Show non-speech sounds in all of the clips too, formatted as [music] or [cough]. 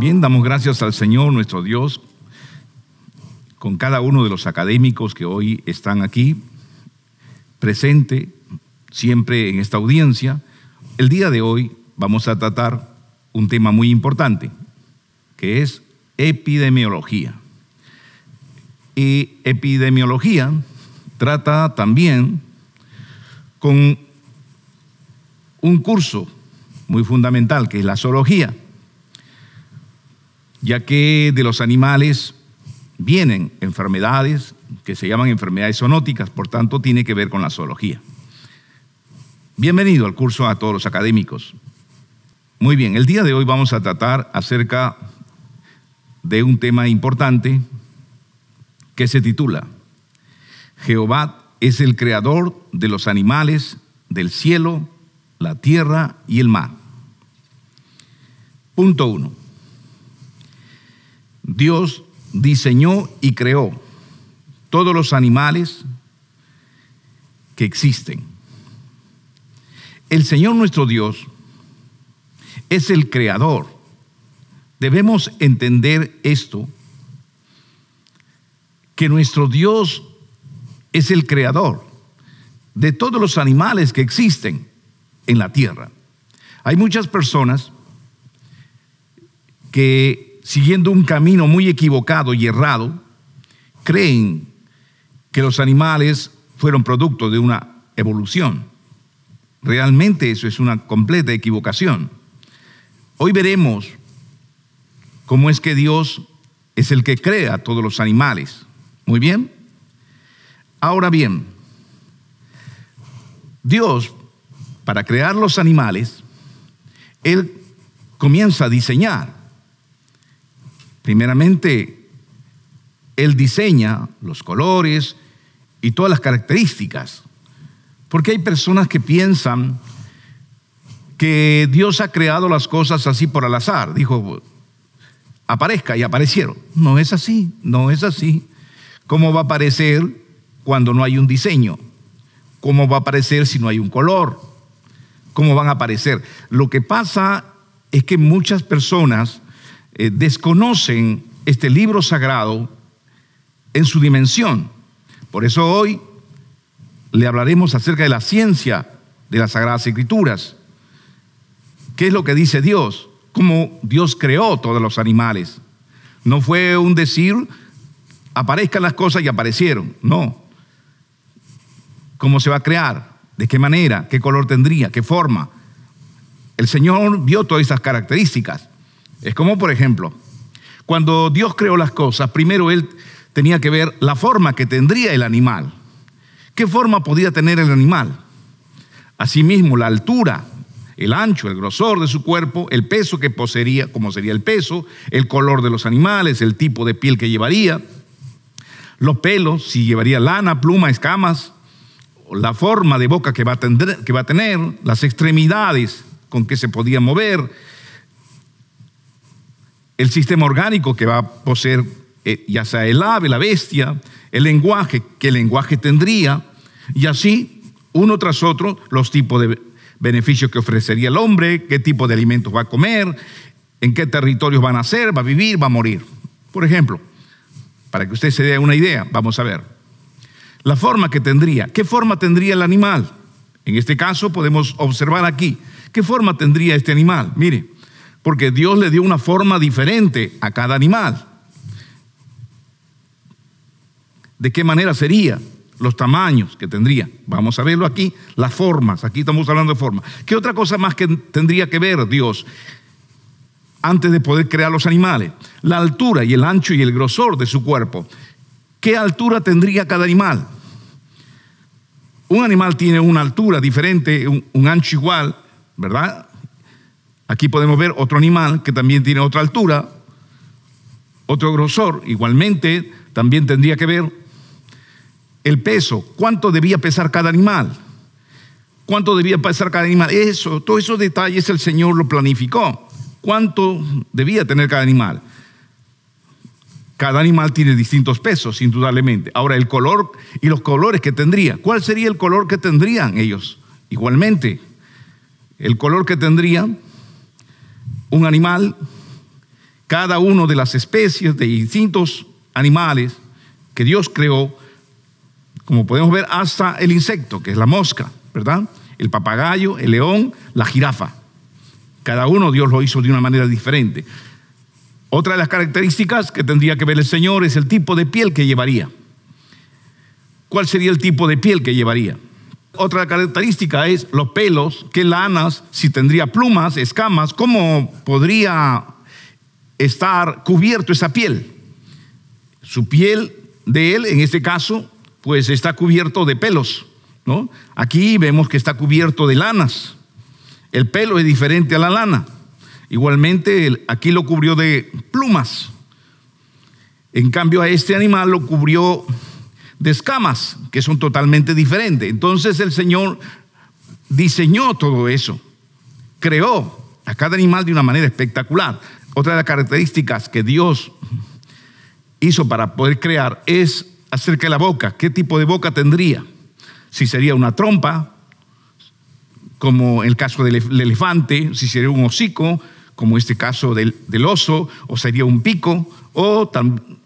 Bien, damos gracias al Señor nuestro Dios con cada uno de los académicos que hoy están aquí presente siempre en esta audiencia. El día de hoy vamos a tratar un tema muy importante, que es epidemiología. Y epidemiología trata también con un curso muy fundamental, que es la zoología ya que de los animales vienen enfermedades que se llaman enfermedades zoonóticas, por tanto tiene que ver con la zoología. Bienvenido al curso a todos los académicos. Muy bien, el día de hoy vamos a tratar acerca de un tema importante que se titula Jehová es el creador de los animales, del cielo, la tierra y el mar. Punto uno Dios diseñó y creó todos los animales que existen. El Señor nuestro Dios es el creador. Debemos entender esto, que nuestro Dios es el creador de todos los animales que existen en la tierra. Hay muchas personas que siguiendo un camino muy equivocado y errado, creen que los animales fueron producto de una evolución. Realmente eso es una completa equivocación. Hoy veremos cómo es que Dios es el que crea todos los animales. Muy bien. Ahora bien, Dios, para crear los animales, Él comienza a diseñar Primeramente, Él diseña los colores y todas las características. Porque hay personas que piensan que Dios ha creado las cosas así por al azar. Dijo, aparezca y aparecieron. No es así, no es así. ¿Cómo va a aparecer cuando no hay un diseño? ¿Cómo va a aparecer si no hay un color? ¿Cómo van a aparecer? Lo que pasa es que muchas personas eh, desconocen este libro sagrado en su dimensión. Por eso hoy le hablaremos acerca de la ciencia de las Sagradas Escrituras. ¿Qué es lo que dice Dios? ¿Cómo Dios creó todos los animales? No fue un decir, aparezcan las cosas y aparecieron. No. ¿Cómo se va a crear? ¿De qué manera? ¿Qué color tendría? ¿Qué forma? El Señor vio todas esas características. Es como, por ejemplo, cuando Dios creó las cosas, primero Él tenía que ver la forma que tendría el animal. ¿Qué forma podía tener el animal? Asimismo, la altura, el ancho, el grosor de su cuerpo, el peso que poseería, como sería el peso, el color de los animales, el tipo de piel que llevaría, los pelos, si llevaría lana, pluma, escamas, la forma de boca que va a tener, que va a tener las extremidades con que se podía mover, el sistema orgánico que va a poseer eh, ya sea el ave, la bestia, el lenguaje, qué lenguaje tendría, y así, uno tras otro, los tipos de beneficios que ofrecería el hombre, qué tipo de alimentos va a comer, en qué territorios va a nacer, va a vivir, va a morir. Por ejemplo, para que usted se dé una idea, vamos a ver. La forma que tendría, ¿qué forma tendría el animal? En este caso podemos observar aquí, ¿qué forma tendría este animal? Mire, porque Dios le dio una forma diferente a cada animal. ¿De qué manera sería? Los tamaños que tendría. Vamos a verlo aquí, las formas. Aquí estamos hablando de formas. ¿Qué otra cosa más que tendría que ver Dios antes de poder crear los animales? La altura y el ancho y el grosor de su cuerpo. ¿Qué altura tendría cada animal? Un animal tiene una altura diferente, un, un ancho igual, ¿verdad? Aquí podemos ver otro animal que también tiene otra altura, otro grosor, igualmente también tendría que ver el peso, cuánto debía pesar cada animal, cuánto debía pesar cada animal, eso, todos esos detalles el Señor lo planificó, cuánto debía tener cada animal. Cada animal tiene distintos pesos, indudablemente. Ahora, el color y los colores que tendría, ¿cuál sería el color que tendrían ellos? Igualmente, el color que tendrían un animal, cada una de las especies de distintos animales que Dios creó, como podemos ver, hasta el insecto, que es la mosca, ¿verdad? El papagayo, el león, la jirafa. Cada uno Dios lo hizo de una manera diferente. Otra de las características que tendría que ver el Señor es el tipo de piel que llevaría. ¿Cuál sería el tipo de piel que llevaría? Otra característica es los pelos, qué lanas, si tendría plumas, escamas, cómo podría estar cubierto esa piel. Su piel de él, en este caso, pues está cubierto de pelos. ¿no? Aquí vemos que está cubierto de lanas. El pelo es diferente a la lana. Igualmente, aquí lo cubrió de plumas. En cambio, a este animal lo cubrió de escamas, que son totalmente diferentes. Entonces el Señor diseñó todo eso, creó a cada animal de una manera espectacular. Otra de las características que Dios hizo para poder crear es acerca de la boca. ¿Qué tipo de boca tendría? Si sería una trompa, como en el caso del elefante, si sería un hocico, como en este caso del, oso, o sería un pico, o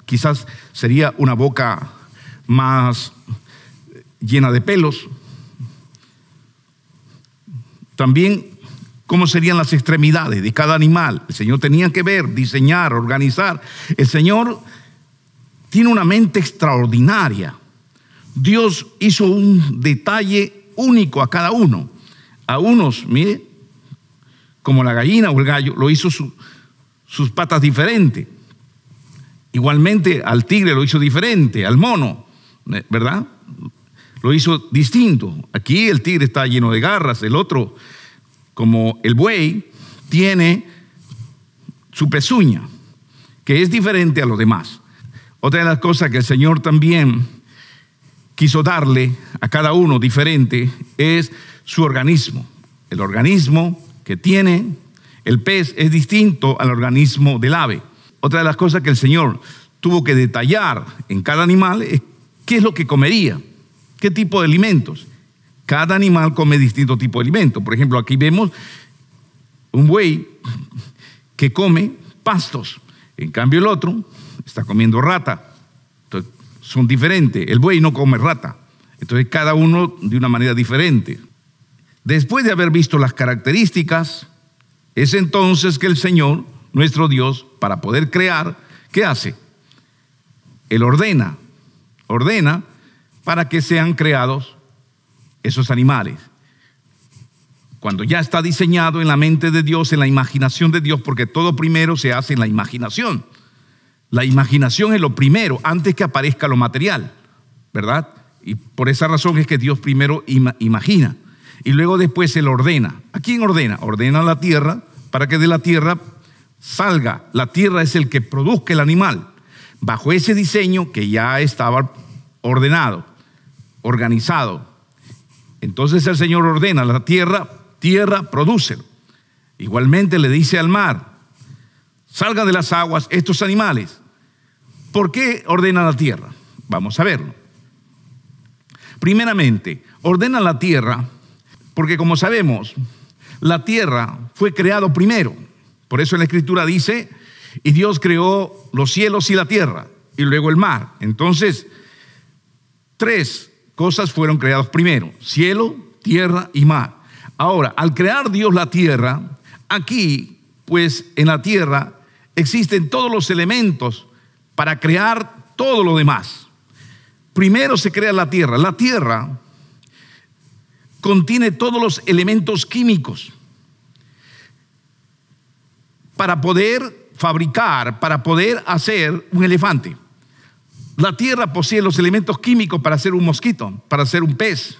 quizás sería una boca más llena de pelos. También cómo serían las extremidades de cada animal. El Señor tenía que ver, diseñar, organizar. El Señor tiene una mente extraordinaria. Dios hizo un detalle único a cada uno. A unos, mire, como la gallina o el gallo, lo hizo sus patas diferentes. Igualmente al tigre lo hizo diferente, al mono. ¿Eh? ¿verdad? Lo hizo distinto. Aquí el tigre está lleno de garras, el otro, como el buey, tiene su pezuña, que es diferente a los demás. Otra de las cosas que el Señor también quiso darle a cada uno diferente es su organismo. El organismo que tiene el pez es distinto al organismo del ave. Otra de las cosas que el Señor tuvo que detallar en cada animal es qué es lo que comería, qué tipo de alimentos. Cada animal come distinto tipo de alimentos. Por ejemplo, aquí vemos un buey que come pastos, en cambio el otro está comiendo rata. Entonces, son diferentes. El buey no come rata. Entonces, cada uno de una manera diferente. Después de haber visto las características, es entonces que el Señor, nuestro Dios, para poder crear, ¿qué hace? Él ordena ordena para que sean creados esos animales. Cuando ya está diseñado en la mente de Dios, en la imaginación de Dios, porque todo primero se hace en la imaginación. La imaginación es lo primero, antes que aparezca lo material, ¿verdad? Y por esa razón es que Dios primero imagina y luego después se lo ordena. ¿A quién ordena? Ordena la tierra para que de la tierra salga. La tierra es el que produzca el animal bajo ese diseño que ya estaba ordenado, organizado. Entonces el Señor ordena la tierra, tierra, produce. Igualmente le dice al mar, salgan de las aguas estos animales. ¿Por qué ordena la tierra? Vamos a verlo. Primeramente, ordena la tierra porque como sabemos, la tierra fue creado primero. Por eso en la escritura dice, y Dios creó los cielos y la tierra, y luego el mar. Entonces, tres cosas fueron creadas primero, cielo, tierra y mar. Ahora, al crear Dios la tierra, aquí, pues en la tierra, existen todos los elementos para crear todo lo demás. Primero se crea la tierra. La tierra contiene todos los elementos químicos para poder fabricar para poder hacer un elefante. La tierra posee los elementos químicos para hacer un mosquito, para hacer un pez.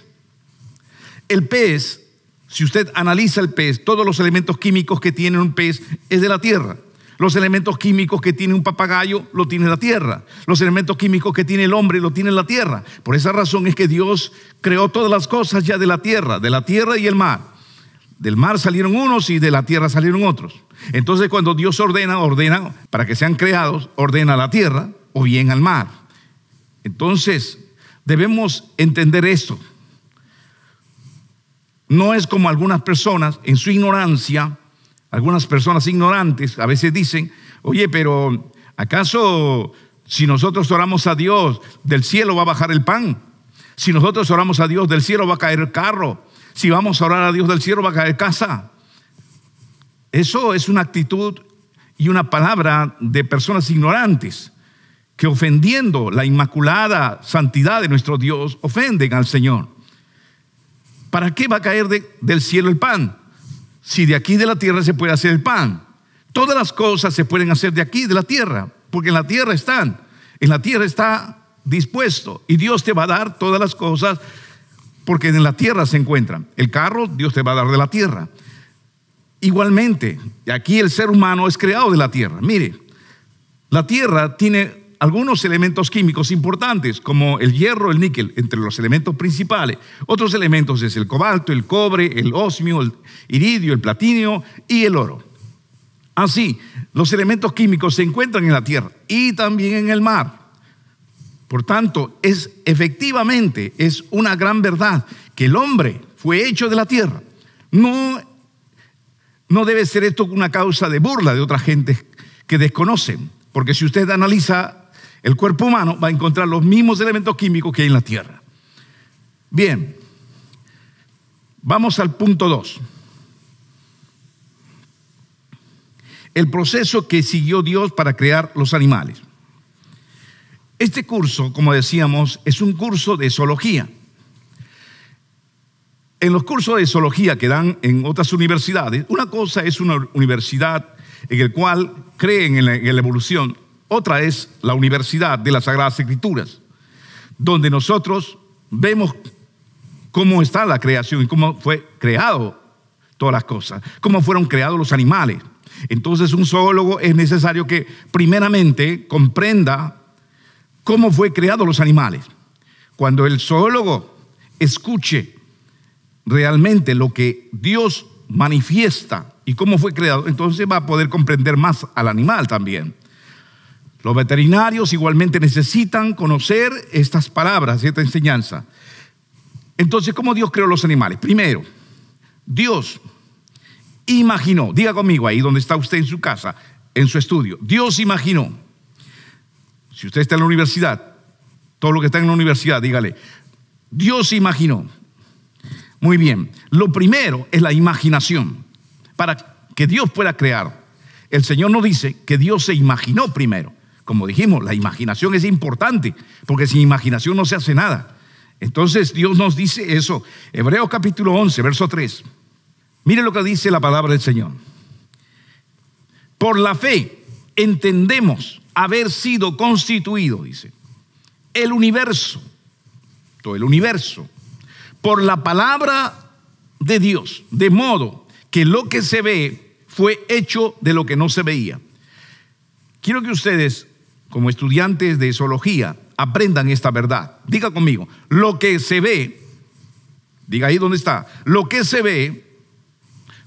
El pez, si usted analiza el pez, todos los elementos químicos que tiene un pez es de la tierra. Los elementos químicos que tiene un papagayo lo tiene la tierra. Los elementos químicos que tiene el hombre lo tiene la tierra. Por esa razón es que Dios creó todas las cosas ya de la tierra, de la tierra y el mar. Del mar salieron unos y de la tierra salieron otros. Entonces cuando Dios ordena, ordena para que sean creados, ordena a la tierra o bien al mar. Entonces debemos entender esto. No es como algunas personas en su ignorancia, algunas personas ignorantes a veces dicen, oye, pero ¿acaso si nosotros oramos a Dios, del cielo va a bajar el pan? Si nosotros oramos a Dios, del cielo va a caer el carro si vamos a orar a Dios del cielo va a caer casa. Eso es una actitud y una palabra de personas ignorantes que ofendiendo la inmaculada santidad de nuestro Dios, ofenden al Señor. ¿Para qué va a caer del cielo el pan? Si de aquí de la tierra se puede hacer el pan. Todas las cosas se pueden hacer de aquí, de la tierra, porque en la tierra están. En la tierra está dispuesto y Dios te va a dar todas las cosas porque en la tierra se encuentran. El carro Dios te va a dar de la tierra. Igualmente, aquí el ser humano es creado de la tierra. Mire, la tierra tiene algunos elementos químicos importantes, como el hierro, el níquel, entre los elementos principales. Otros elementos es el cobalto, el cobre, el osmio, el iridio, el platino y el oro. Así, los elementos químicos se encuentran en la tierra y también en el mar. Por tanto, es efectivamente, es una gran verdad que el hombre fue hecho de la tierra. No, no debe ser esto una causa de burla de otras gentes que desconocen, porque si usted analiza el cuerpo humano, va a encontrar los mismos elementos químicos que hay en la tierra. Bien, vamos al punto 2. El proceso que siguió Dios para crear los animales. Este curso, como decíamos, es un curso de zoología. En los cursos de zoología que dan en otras universidades, una cosa es una universidad en la cual creen en la, en la evolución, otra es la universidad de las Sagradas Escrituras, donde nosotros vemos cómo está la creación y cómo fue creado todas las cosas, cómo fueron creados los animales. Entonces un zoólogo es necesario que primeramente comprenda cómo fue creado los animales. Cuando el zoólogo escuche realmente lo que Dios manifiesta y cómo fue creado, entonces va a poder comprender más al animal también. Los veterinarios igualmente necesitan conocer estas palabras, esta enseñanza. Entonces, ¿cómo Dios creó los animales? Primero, Dios imaginó, diga conmigo ahí donde está usted en su casa, en su estudio, Dios imaginó si usted está en la universidad, todo lo que está en la universidad, dígale, Dios imaginó. Muy bien, lo primero es la imaginación. Para que Dios pueda crear, el Señor nos dice que Dios se imaginó primero. Como dijimos, la imaginación es importante, porque sin imaginación no se hace nada. Entonces Dios nos dice eso. Hebreos capítulo 11, verso 3. Mire lo que dice la palabra del Señor. Por la fe entendemos haber sido constituido, dice, el universo, todo el universo, por la palabra de Dios, de modo que lo que se ve fue hecho de lo que no se veía. Quiero que ustedes, como estudiantes de zoología, aprendan esta verdad. Diga conmigo, lo que se ve, diga ahí donde está, lo que se ve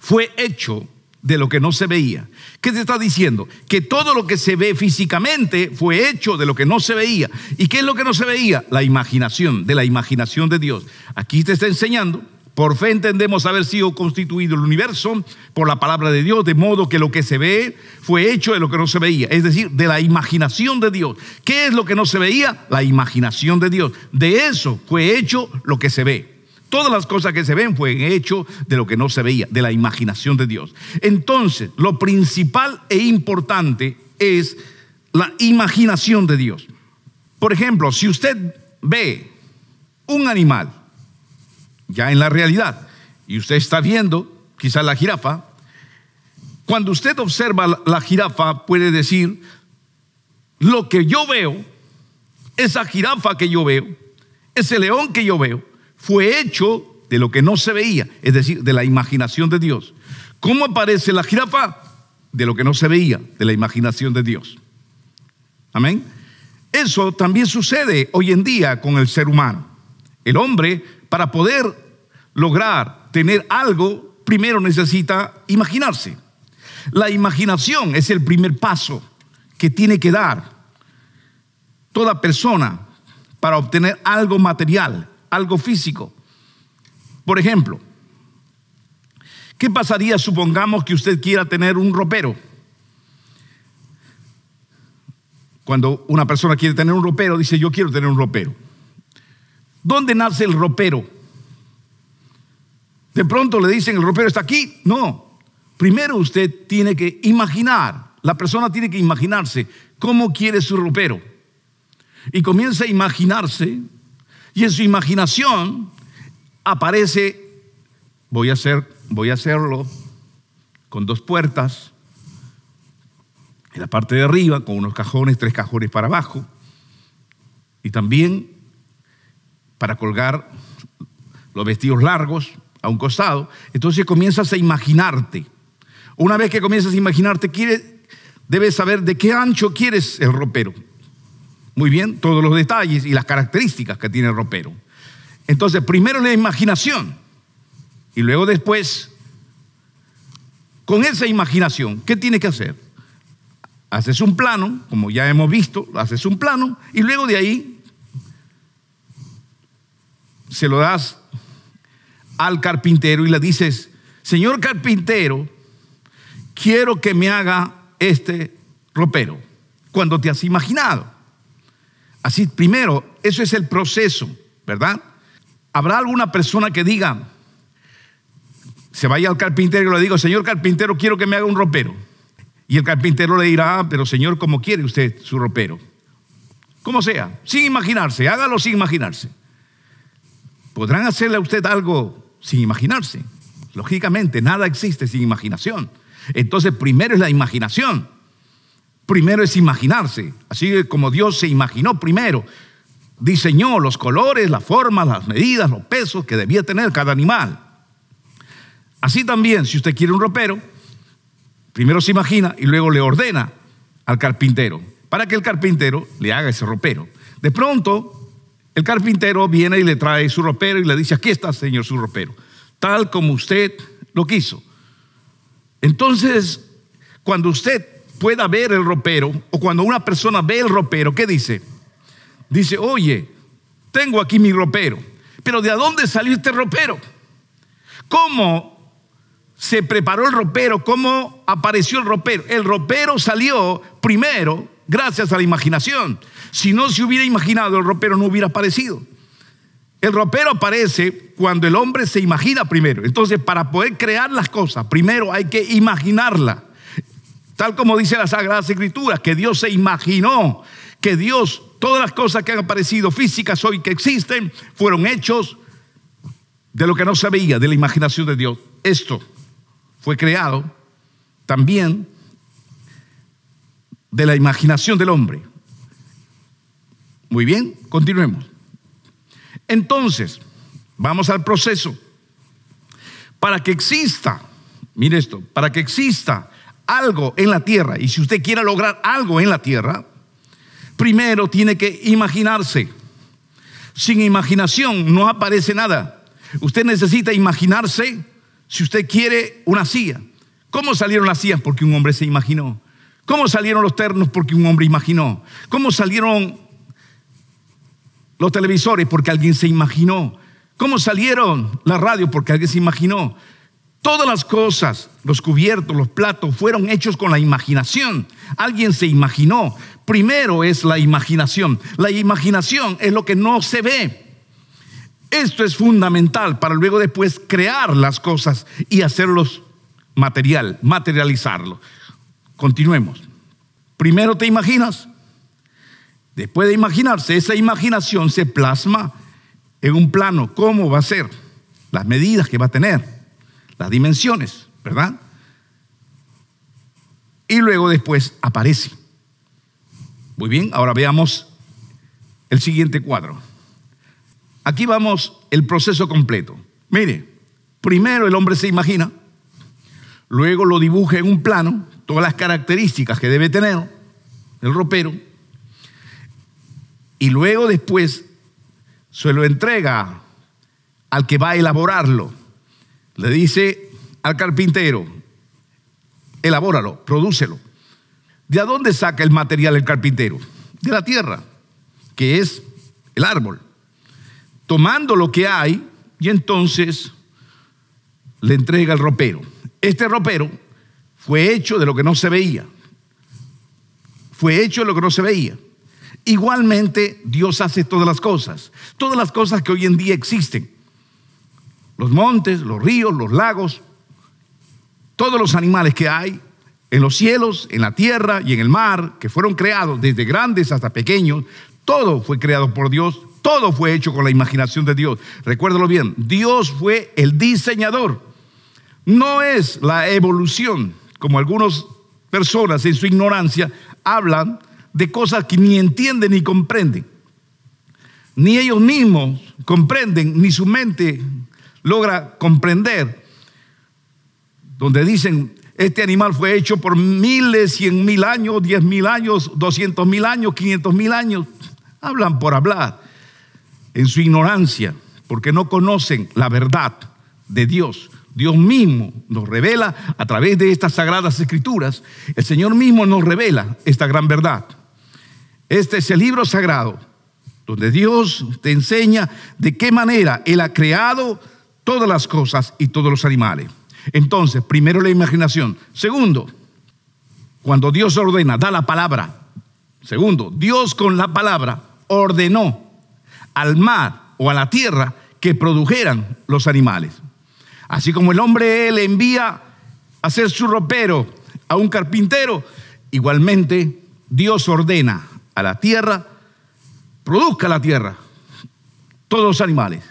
fue hecho de lo que no se veía. ¿Qué te está diciendo? Que todo lo que se ve físicamente fue hecho de lo que no se veía. ¿Y qué es lo que no se veía? La imaginación, de la imaginación de Dios. Aquí te está enseñando. Por fe entendemos haber sido constituido el universo por la palabra de Dios, de modo que lo que se ve fue hecho de lo que no se veía, es decir, de la imaginación de Dios. ¿Qué es lo que no se veía? La imaginación de Dios. De eso fue hecho lo que se ve. Todas las cosas que se ven fue hecho de lo que no se veía, de la imaginación de Dios. Entonces, lo principal e importante es la imaginación de Dios. Por ejemplo, si usted ve un animal, ya en la realidad, y usted está viendo quizás la jirafa, cuando usted observa la jirafa puede decir, lo que yo veo, esa jirafa que yo veo, ese león que yo veo, fue hecho de lo que no se veía, es decir, de la imaginación de Dios. ¿Cómo aparece la jirafa? De lo que no se veía, de la imaginación de Dios. Amén. Eso también sucede hoy en día con el ser humano. El hombre, para poder lograr tener algo, primero necesita imaginarse. La imaginación es el primer paso que tiene que dar toda persona para obtener algo material algo físico. Por ejemplo, ¿qué pasaría supongamos que usted quiera tener un ropero? Cuando una persona quiere tener un ropero, dice yo quiero tener un ropero. ¿Dónde nace el ropero? De pronto le dicen el ropero está aquí. No, primero usted tiene que imaginar, la persona tiene que imaginarse cómo quiere su ropero. Y comienza a imaginarse y en su imaginación aparece, voy a, hacer, voy a hacerlo con dos puertas, en la parte de arriba, con unos cajones, tres cajones para abajo, y también para colgar los vestidos largos a un costado. Entonces comienzas a imaginarte. Una vez que comienzas a imaginarte, debes saber de qué ancho quieres el ropero muy bien todos los detalles y las características que tiene el ropero. Entonces, primero la imaginación y luego después, con esa imaginación, ¿qué tiene que hacer? Haces un plano, como ya hemos visto, haces un plano y luego de ahí se lo das al carpintero y le dices, señor carpintero, quiero que me haga este ropero, cuando te has imaginado. Así, primero, eso es el proceso, ¿verdad? Habrá alguna persona que diga, se vaya al carpintero y le digo, señor carpintero, quiero que me haga un ropero. Y el carpintero le dirá, ah, pero señor, ¿cómo quiere usted su ropero? Como sea, sin imaginarse, hágalo sin imaginarse. Podrán hacerle a usted algo sin imaginarse. Lógicamente, nada existe sin imaginación. Entonces, primero es la imaginación primero es imaginarse, así como Dios se imaginó primero, diseñó los colores, las formas, las medidas, los pesos que debía tener cada animal. Así también, si usted quiere un ropero, primero se imagina y luego le ordena al carpintero para que el carpintero le haga ese ropero. De pronto, el carpintero viene y le trae su ropero y le dice, aquí está, señor, su ropero, tal como usted lo quiso. Entonces, cuando usted pueda ver el ropero, o cuando una persona ve el ropero, ¿qué dice? Dice, oye, tengo aquí mi ropero, pero ¿de dónde salió este ropero? ¿Cómo se preparó el ropero? ¿Cómo apareció el ropero? El ropero salió primero gracias a la imaginación. Si no se hubiera imaginado, el ropero no hubiera aparecido. El ropero aparece cuando el hombre se imagina primero. Entonces, para poder crear las cosas, primero hay que imaginarla. Tal como dice las Sagradas Escrituras, que Dios se imaginó que Dios, todas las cosas que han aparecido físicas hoy que existen, fueron hechos de lo que no se veía, de la imaginación de Dios. Esto fue creado también de la imaginación del hombre. Muy bien, continuemos. Entonces, vamos al proceso. Para que exista, mire esto, para que exista algo en la tierra, y si usted quiere lograr algo en la tierra, primero tiene que imaginarse. Sin imaginación no aparece nada. Usted necesita imaginarse si usted quiere una silla. ¿Cómo salieron las sillas? Porque un hombre se imaginó. ¿Cómo salieron los ternos? Porque un hombre imaginó. ¿Cómo salieron los televisores? Porque alguien se imaginó. ¿Cómo salieron la radio? Porque alguien se imaginó. Todas las cosas, los cubiertos, los platos, fueron hechos con la imaginación. Alguien se imaginó. Primero es la imaginación. La imaginación es lo que no se ve. Esto es fundamental para luego después crear las cosas y hacerlos material, materializarlo. Continuemos. Primero te imaginas. Después de imaginarse, esa imaginación se plasma en un plano. ¿Cómo va a ser? Las medidas que va a tener las dimensiones, ¿verdad? Y luego después aparece. Muy bien, ahora veamos el siguiente cuadro. Aquí vamos el proceso completo. Mire, primero el hombre se imagina, luego lo dibuja en un plano, todas las características que debe tener el ropero, y luego después se lo entrega al que va a elaborarlo. Le dice al carpintero, elabóralo, prodúcelo. ¿De dónde saca el material el carpintero? De la tierra, que es el árbol. Tomando lo que hay y entonces le entrega el ropero. Este ropero fue hecho de lo que no se veía. Fue hecho de lo que no se veía. Igualmente Dios hace todas las cosas. Todas las cosas que hoy en día existen los montes, los ríos, los lagos, todos los animales que hay en los cielos, en la tierra y en el mar, que fueron creados desde grandes hasta pequeños, todo fue creado por Dios, todo fue hecho con la imaginación de Dios. Recuérdalo bien, Dios fue el diseñador. No es la evolución, como algunas personas en su ignorancia hablan de cosas que ni entienden ni comprenden. Ni ellos mismos comprenden, ni su mente logra comprender, donde dicen, este animal fue hecho por miles, cien mil años, diez mil años, doscientos mil años, quinientos mil años. Hablan por hablar, en su ignorancia, porque no conocen la verdad de Dios. Dios mismo nos revela a través de estas sagradas escrituras, el Señor mismo nos revela esta gran verdad. Este es el libro sagrado, donde Dios te enseña de qué manera Él ha creado todas las cosas y todos los animales. Entonces, primero la imaginación. Segundo, cuando Dios ordena, da la palabra. Segundo, Dios con la palabra ordenó al mar o a la tierra que produjeran los animales. Así como el hombre le envía a hacer su ropero a un carpintero, igualmente Dios ordena a la tierra, produzca la tierra todos los animales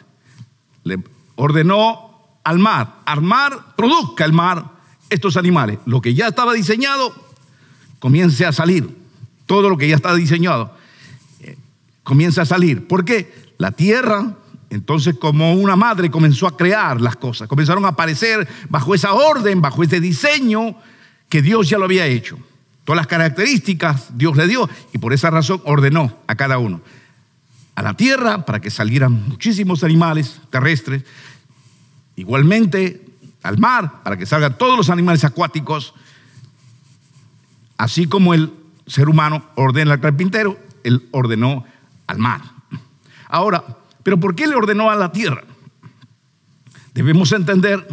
ordenó al mar, al mar, produzca al mar estos animales. Lo que ya estaba diseñado, comience a salir. Todo lo que ya está diseñado, eh, comience comienza a salir. ¿Por qué? La tierra, entonces como una madre comenzó a crear las cosas, comenzaron a aparecer bajo esa orden, bajo ese diseño que Dios ya lo había hecho. Todas las características Dios le dio y por esa razón ordenó a cada uno a la tierra para que salieran muchísimos animales terrestres, igualmente al mar para que salgan todos los animales acuáticos, así como el ser humano ordena al carpintero, él ordenó al mar. Ahora, ¿pero por qué le ordenó a la tierra? Debemos entender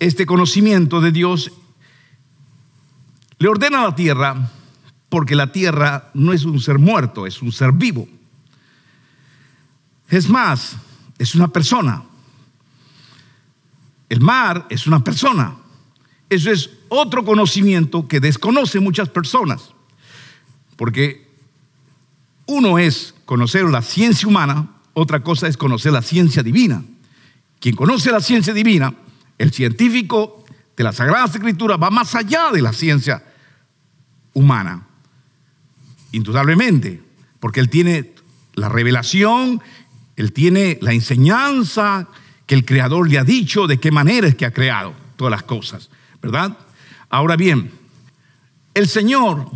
este conocimiento de Dios. Le ordena a la tierra porque la tierra no es un ser muerto, es un ser vivo. Es más, es una persona. El mar es una persona. Eso es otro conocimiento que desconocen muchas personas. Porque uno es conocer la ciencia humana, otra cosa es conocer la ciencia divina. Quien conoce la ciencia divina, el científico de la Sagrada Escritura va más allá de la ciencia humana, indudablemente, porque él tiene la revelación él tiene la enseñanza que el Creador le ha dicho de qué manera es que ha creado todas las cosas, ¿verdad? Ahora bien, el Señor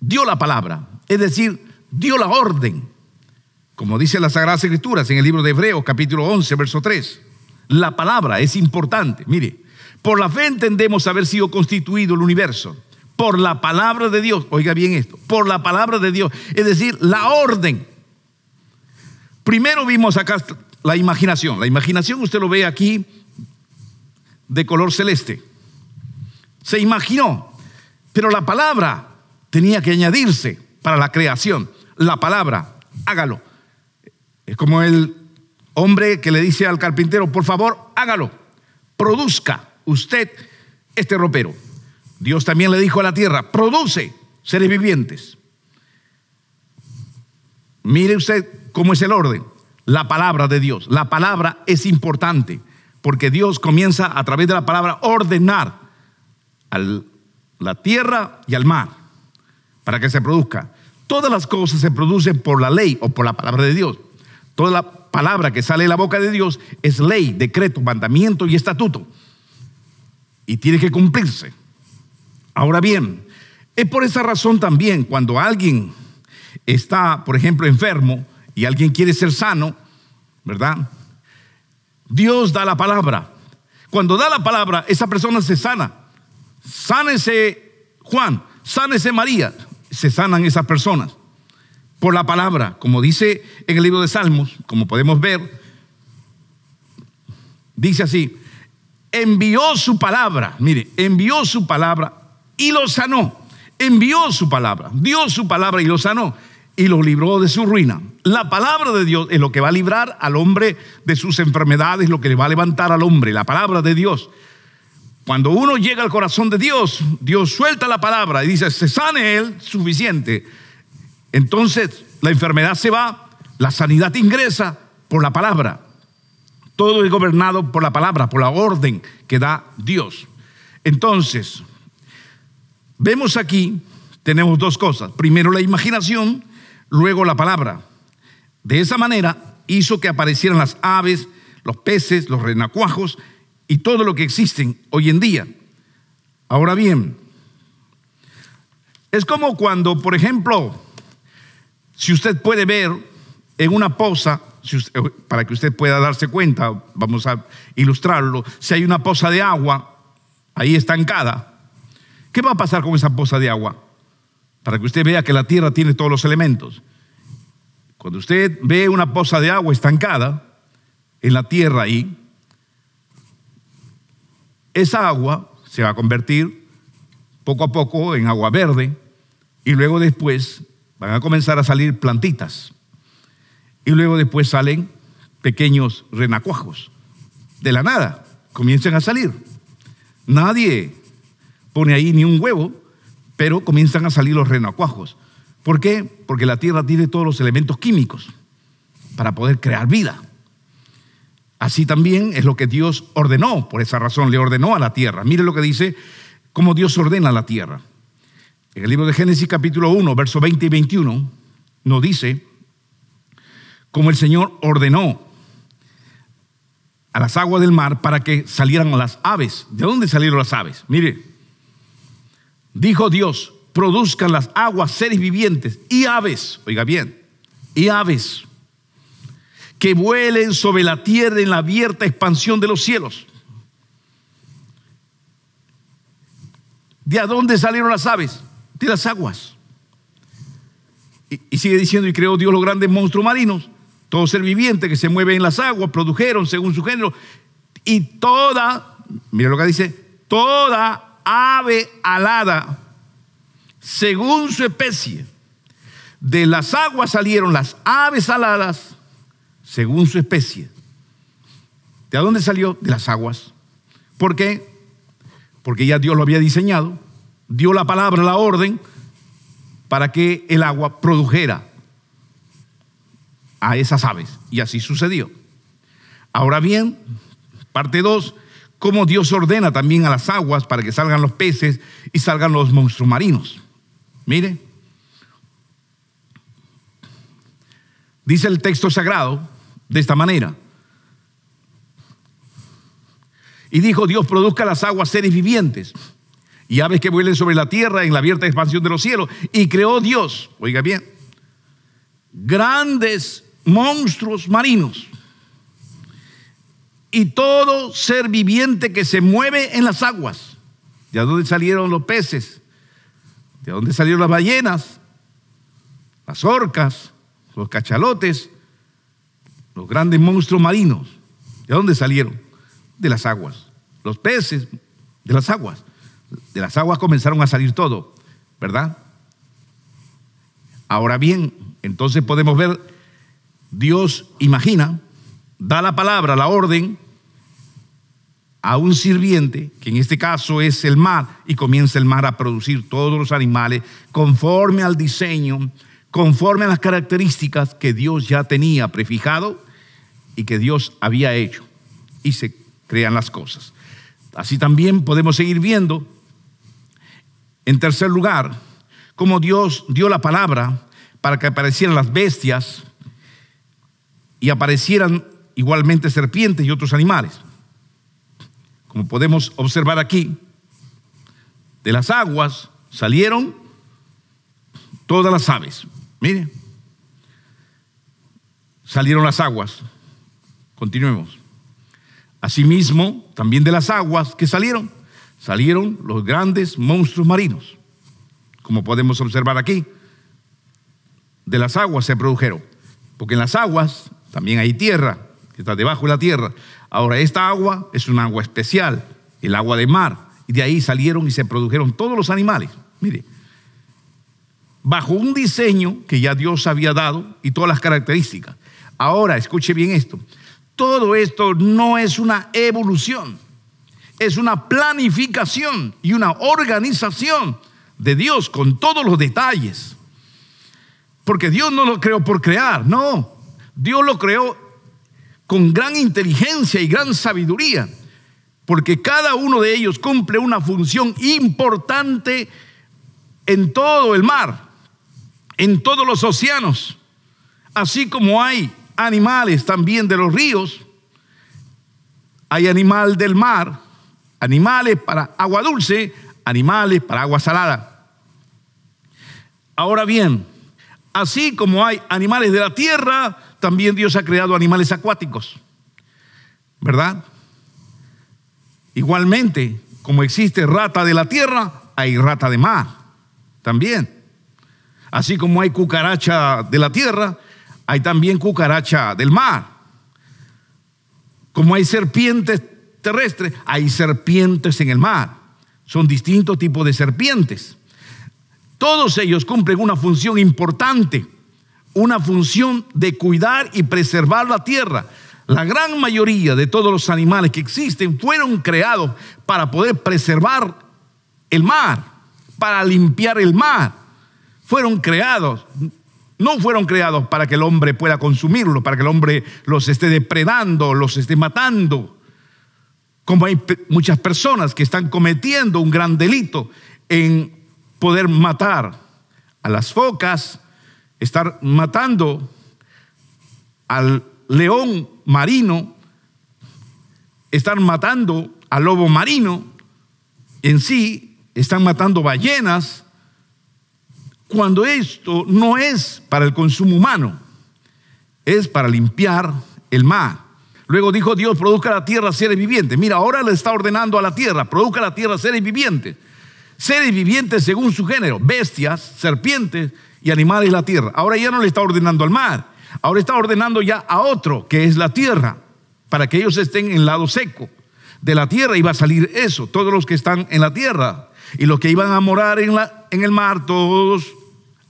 dio la palabra, es decir, dio la orden, como dice las Sagradas Escrituras en el libro de Hebreos capítulo 11, verso 3. La palabra es importante, mire, por la fe entendemos haber sido constituido el universo, por la palabra de Dios, oiga bien esto, por la palabra de Dios, es decir, la orden Primero vimos acá la imaginación. La imaginación usted lo ve aquí de color celeste. Se imaginó, pero la palabra tenía que añadirse para la creación. La palabra, hágalo. Es como el hombre que le dice al carpintero, por favor, hágalo, produzca usted este ropero. Dios también le dijo a la tierra, produce seres vivientes. Mire usted cómo es el orden. La palabra de Dios. La palabra es importante porque Dios comienza a través de la palabra ordenar a la tierra y al mar para que se produzca. Todas las cosas se producen por la ley o por la palabra de Dios. Toda la palabra que sale de la boca de Dios es ley, decreto, mandamiento y estatuto. Y tiene que cumplirse. Ahora bien, es por esa razón también cuando alguien está, por ejemplo, enfermo y alguien quiere ser sano, ¿verdad? Dios da la palabra. Cuando da la palabra, esa persona se sana. Sánese Juan, sánese María. Se sanan esas personas por la palabra, como dice en el libro de Salmos, como podemos ver, dice así, envió su palabra, mire, envió su palabra y lo sanó, envió su palabra, dio su palabra y lo sanó y lo libró de su ruina. La palabra de Dios es lo que va a librar al hombre de sus enfermedades, lo que le va a levantar al hombre, la palabra de Dios. Cuando uno llega al corazón de Dios, Dios suelta la palabra y dice, se sane él, suficiente. Entonces la enfermedad se va, la sanidad ingresa por la palabra. Todo es gobernado por la palabra, por la orden que da Dios. Entonces, vemos aquí, tenemos dos cosas. Primero la imaginación luego la palabra. De esa manera hizo que aparecieran las aves, los peces, los renacuajos y todo lo que existen hoy en día. Ahora bien, es como cuando, por ejemplo, si usted puede ver en una poza, eh, para que usted pueda darse cuenta, vamos a ilustrarlo, si hay una poza de agua ahí estancada, ¿qué va a pasar con esa poza de agua? para que usted vea que la tierra tiene todos los elementos. Cuando usted ve una poza de agua estancada en la tierra ahí, esa agua se va a convertir poco a poco en agua verde y luego después van a comenzar a salir plantitas y luego después salen pequeños renacuajos. De la nada, comienzan a salir. Nadie pone ahí ni un huevo, pero comienzan a salir los renacuajos. ¿Por qué? Porque la tierra tiene todos los elementos químicos para poder crear vida. Así también es lo que Dios ordenó, por esa razón le ordenó a la tierra. Mire lo que dice, cómo Dios ordena a la tierra. En el libro de Génesis capítulo 1, verso 20 y 21, nos dice cómo el Señor ordenó a las aguas del mar para que salieran las aves. ¿De dónde salieron las aves? Mire, dijo Dios, produzcan las aguas seres vivientes y aves, oiga bien, y aves que vuelen sobre la tierra en la abierta expansión de los cielos. ¿De a dónde salieron las aves? De las aguas. Y, y, sigue diciendo, y creó Dios los grandes monstruos marinos, todo ser viviente que se mueve en las aguas, produjeron según su género, y toda, mira lo que dice, toda ave alada según su especie. De las aguas salieron las aves aladas según su especie. ¿De dónde salió? De las aguas. ¿Por qué? Porque ya Dios lo había diseñado, dio la palabra, la orden, para que el agua produjera a esas aves. Y así sucedió. Ahora bien, parte 2, cómo Dios ordena también a las aguas para que salgan los peces y salgan los monstruos marinos. Mire, dice el texto sagrado de esta manera. Y dijo Dios, produzca las aguas seres vivientes y aves que vuelen sobre la tierra en la abierta expansión de los cielos. Y creó Dios, oiga bien, grandes monstruos marinos y todo ser viviente que se mueve en las aguas. ¿De dónde salieron los peces? ¿De dónde salieron las ballenas? Las orcas, los cachalotes, los grandes monstruos marinos. ¿De dónde salieron? De las aguas. Los peces, de las aguas. De las aguas comenzaron a salir todo, ¿verdad? Ahora bien, entonces podemos ver, Dios imagina, da la palabra, la orden, a un sirviente, que en este caso es el mar, y comienza el mar a producir todos los animales conforme al diseño, conforme a las características que Dios ya tenía prefijado y que Dios había hecho. Y se crean las cosas. Así también podemos seguir viendo, en tercer lugar, cómo Dios dio la palabra para que aparecieran las bestias y aparecieran igualmente serpientes y otros animales como podemos observar aquí, de las aguas salieron todas las aves. Mire, salieron las aguas. Continuemos. Asimismo, también de las aguas que salieron, salieron los grandes monstruos marinos. Como podemos observar aquí, de las aguas se produjeron, porque en las aguas también hay tierra, que está debajo de la tierra. Ahora, esta agua es un agua especial, el agua de mar. Y de ahí salieron y se produjeron todos los animales. Mire, bajo un diseño que ya Dios había dado y todas las características. Ahora, escuche bien esto. Todo esto no es una evolución, es una planificación y una organización de Dios con todos los detalles. Porque Dios no lo creó por crear, no. Dios lo creó con gran inteligencia y gran sabiduría, porque cada uno de ellos cumple una función importante en todo el mar, en todos los océanos, así como hay animales también de los ríos, hay animal del mar, animales para agua dulce, animales para agua salada. Ahora bien, así como hay animales de la tierra, también Dios ha creado animales acuáticos, ¿verdad? Igualmente, como existe rata de la tierra, hay rata de mar también. Así como hay cucaracha de la tierra, hay también cucaracha del mar. Como hay serpientes terrestres, hay serpientes en el mar. Son distintos tipos de serpientes. Todos ellos cumplen una función importante una función de cuidar y preservar la tierra. La gran mayoría de todos los animales que existen fueron creados para poder preservar el mar, para limpiar el mar. Fueron creados, no fueron creados para que el hombre pueda consumirlo, para que el hombre los esté depredando, los esté matando. Como hay muchas personas que están cometiendo un gran delito en poder matar a las focas, estar matando al león marino, están matando al lobo marino, en sí están matando ballenas, cuando esto no es para el consumo humano, es para limpiar el mar. Luego dijo Dios, produzca la tierra seres vivientes. Mira, ahora le está ordenando a la tierra, produzca la tierra seres vivientes. Seres vivientes según su género, bestias, serpientes, y animales la tierra. Ahora ya no le está ordenando al mar, ahora está ordenando ya a otro, que es la tierra, para que ellos estén en el lado seco de la tierra iba a salir eso, todos los que están en la tierra. Y los que iban a morar en, la, en el mar, todos